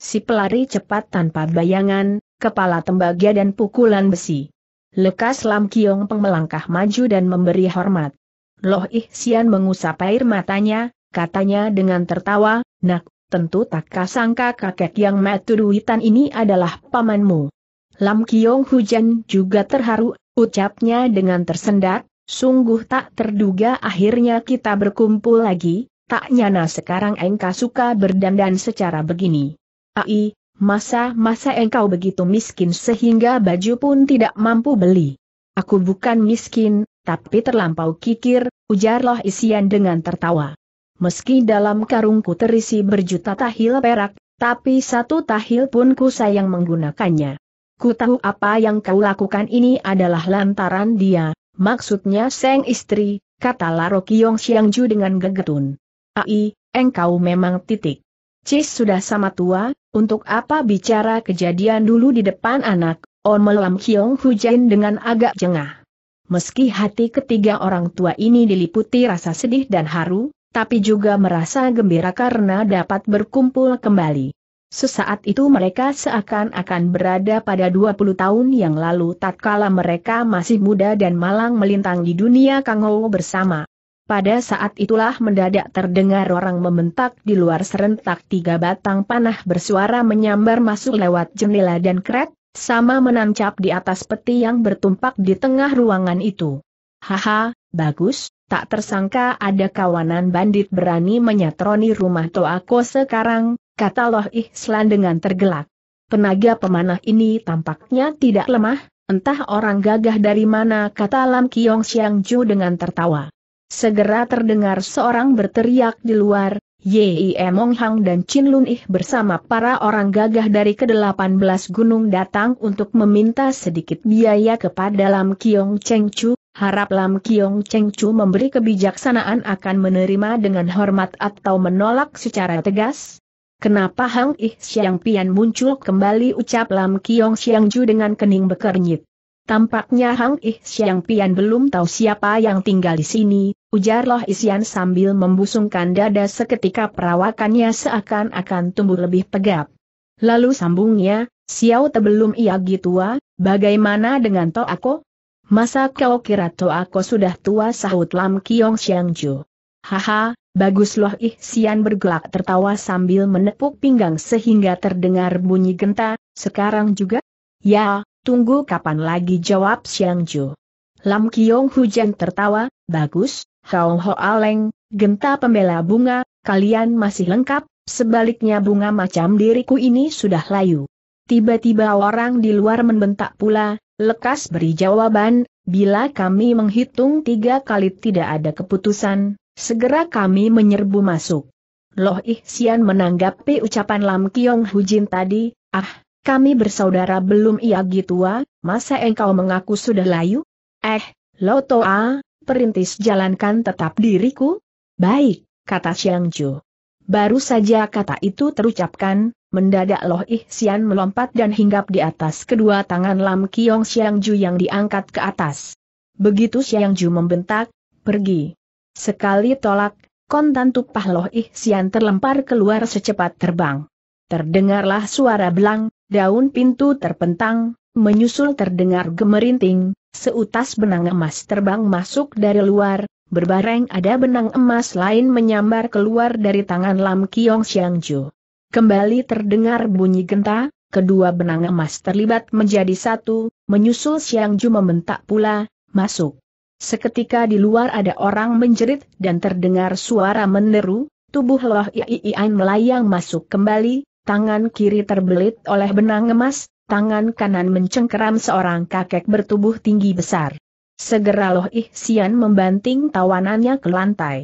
si pelari cepat tanpa bayangan, kepala tembaga dan pukulan besi. Lekas Lam Kiong Peng maju dan memberi hormat. Loh Ihsian mengusap air matanya, katanya dengan tertawa, nak, tentu tak kasangka kakek yang duitan ini adalah pamanmu. Lam Kiong Hujan juga terharu, ucapnya dengan tersendat, Sungguh tak terduga akhirnya kita berkumpul lagi, tak nyana sekarang engkau suka berdandan secara begini. Ai, masa-masa engkau begitu miskin sehingga baju pun tidak mampu beli. Aku bukan miskin, tapi terlampau kikir, ujarlah isian dengan tertawa. Meski dalam karungku terisi berjuta tahil perak, tapi satu tahil pun ku sayang menggunakannya. Ku tahu apa yang kau lakukan ini adalah lantaran dia, Maksudnya Seng istri, kata Laro Kiong Xiangju dengan gegetun. Ai, engkau memang titik. Cis sudah sama tua, untuk apa bicara kejadian dulu di depan anak, melam Kiong Hujain dengan agak jengah. Meski hati ketiga orang tua ini diliputi rasa sedih dan haru, tapi juga merasa gembira karena dapat berkumpul kembali. Sesaat itu mereka seakan-akan berada pada 20 tahun yang lalu tatkala mereka masih muda dan malang melintang di dunia Kangou bersama. Pada saat itulah mendadak terdengar orang membentak di luar serentak tiga batang panah bersuara menyambar masuk lewat jendela dan kret, sama menancap di atas peti yang bertumpak di tengah ruangan itu. Haha, bagus, tak tersangka ada kawanan bandit berani menyatroni rumah Toako sekarang, kata Loh Ihslan dengan tergelak. Penaga pemanah ini tampaknya tidak lemah, entah orang gagah dari mana kata Lam Kiong Siang Ju dengan tertawa. Segera terdengar seorang berteriak di luar, Yei Emong Hang dan Chin Lun Ih bersama para orang gagah dari ke-18 gunung datang untuk meminta sedikit biaya kepada Lam Kiong Cheng Chu, harap Lam Kiong Cheng Chu memberi kebijaksanaan akan menerima dengan hormat atau menolak secara tegas, Kenapa Hang Ih Siang Pian muncul kembali ucap Lam Kiong Siang Ju dengan kening bekernyit. Tampaknya Hang Ih Siang Pian belum tahu siapa yang tinggal di sini, ujar Loh Isian sambil membusungkan dada seketika perawakannya seakan-akan tumbuh lebih tegap. Lalu sambungnya, Xiao tebelum ia gitua, bagaimana dengan To Ako? Masa kau kira To Ako sudah tua sahut Lam Kiong Siang Ju? Haha, Baguslah, loh Sian bergelak tertawa sambil menepuk pinggang sehingga terdengar bunyi genta, sekarang juga? Ya, tunggu kapan lagi jawab Siang Jo. Lam Kiong Hujan tertawa, bagus, Hao Ho Aleng, genta pembela bunga, kalian masih lengkap, sebaliknya bunga macam diriku ini sudah layu. Tiba-tiba orang di luar membentak pula, lekas beri jawaban, bila kami menghitung tiga kali tidak ada keputusan, Segera kami menyerbu masuk. Loh Ih menanggapi ucapan Lam Kiong Hujin tadi, ah, kami bersaudara belum iya gitua, masa engkau mengaku sudah layu? Eh, Lo Toa, perintis jalankan tetap diriku? Baik, kata Xiang Ju. Baru saja kata itu terucapkan, mendadak Loh Ih melompat dan hinggap di atas kedua tangan Lam Kiong Xiang Ju yang diangkat ke atas. Begitu Xiang Ju membentak, pergi. Sekali tolak, kontan tupah loh ihsian terlempar keluar secepat terbang. Terdengarlah suara belang, daun pintu terpentang, menyusul terdengar gemerinting, seutas benang emas terbang masuk dari luar, berbareng ada benang emas lain menyambar keluar dari tangan Lam Kiong Ju. Kembali terdengar bunyi genta, kedua benang emas terlibat menjadi satu, menyusul Siang Ju membentak pula, masuk. Seketika di luar ada orang menjerit dan terdengar suara meneru. tubuh Loh Iian iya melayang masuk kembali, tangan kiri terbelit oleh benang emas, tangan kanan mencengkeram seorang kakek bertubuh tinggi besar. Segera Loh Ihsian membanting tawanannya ke lantai.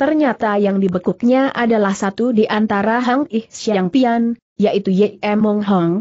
Ternyata yang dibekuknya adalah satu di antara Hang Ih Pian, yaitu Ye Emong Hong.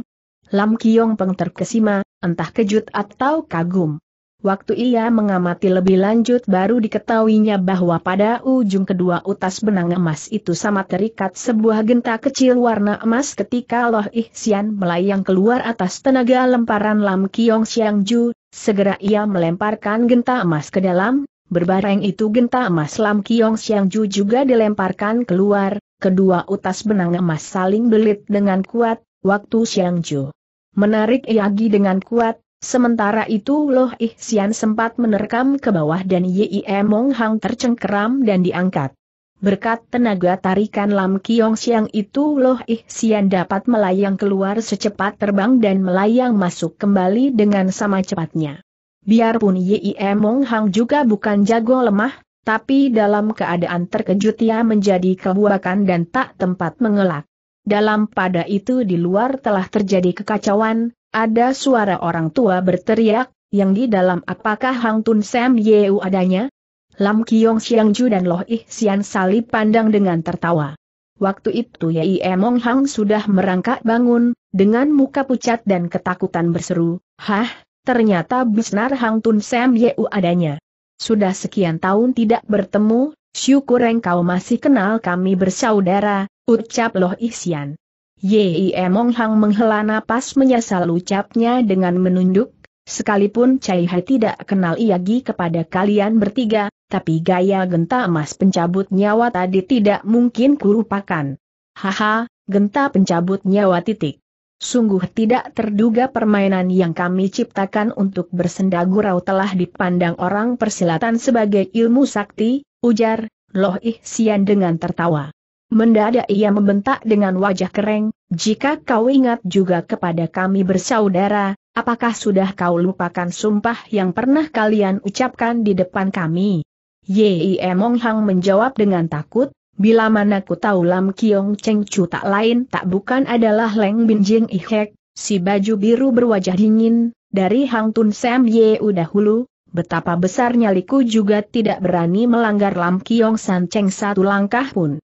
Lam Kiong Peng terkesima, entah kejut atau kagum. Waktu ia mengamati lebih lanjut baru diketahuinya bahwa pada ujung kedua utas benang emas itu sama terikat sebuah genta kecil warna emas ketika Loh Ihsian melayang keluar atas tenaga lemparan Lam Kiong Siang Ju, segera ia melemparkan genta emas ke dalam, berbareng itu genta emas Lam Kiong Siang Ju juga dilemparkan keluar, kedua utas benang emas saling belit dengan kuat, waktu Siang Ju menarik Iagi dengan kuat, Sementara itu Loh Ihsian sempat menerkam ke bawah dan Yi Mong Hang tercengkeram dan diangkat. Berkat tenaga tarikan Lam Kiong Siang itu Loh Ihsian dapat melayang keluar secepat terbang dan melayang masuk kembali dengan sama cepatnya. Biarpun Yi Mong Hang juga bukan jago lemah, tapi dalam keadaan terkejut ia menjadi kebuakan dan tak tempat mengelak. Dalam pada itu di luar telah terjadi kekacauan, ada suara orang tua berteriak, yang di dalam apakah Hang Tun Sam Yeu adanya? Lam Kiong Siang Ju dan Loh Ih Sian Salib pandang dengan tertawa. Waktu itu Yai Emong Hang sudah merangkak bangun, dengan muka pucat dan ketakutan berseru, Hah, ternyata Bisnar Hang Tun Sam Yeu adanya. Sudah sekian tahun tidak bertemu, syukur engkau masih kenal kami bersaudara, ucap Loh Sian. Yi Emong Hang menghela napas menyesal ucapnya dengan menunduk, sekalipun Chai Hai tidak kenal Iagi kepada kalian bertiga, tapi gaya genta emas pencabut nyawa tadi tidak mungkin kurupakan. Haha, genta pencabut nyawa titik. Sungguh tidak terduga permainan yang kami ciptakan untuk bersenda gurau telah dipandang orang persilatan sebagai ilmu sakti, ujar Loh Sian dengan tertawa. Mendadak ia membentak dengan wajah kering. jika kau ingat juga kepada kami bersaudara, apakah sudah kau lupakan sumpah yang pernah kalian ucapkan di depan kami? Yei Emong Hang menjawab dengan takut, bila mana ku tahu Lam Kiong Cheng Chu tak lain tak bukan adalah Leng Bin Jing Ihek, si baju biru berwajah dingin, dari Hang Tun Sam ye dahulu, betapa besarnya Liku juga tidak berani melanggar Lam Kiong San Cheng satu langkah pun.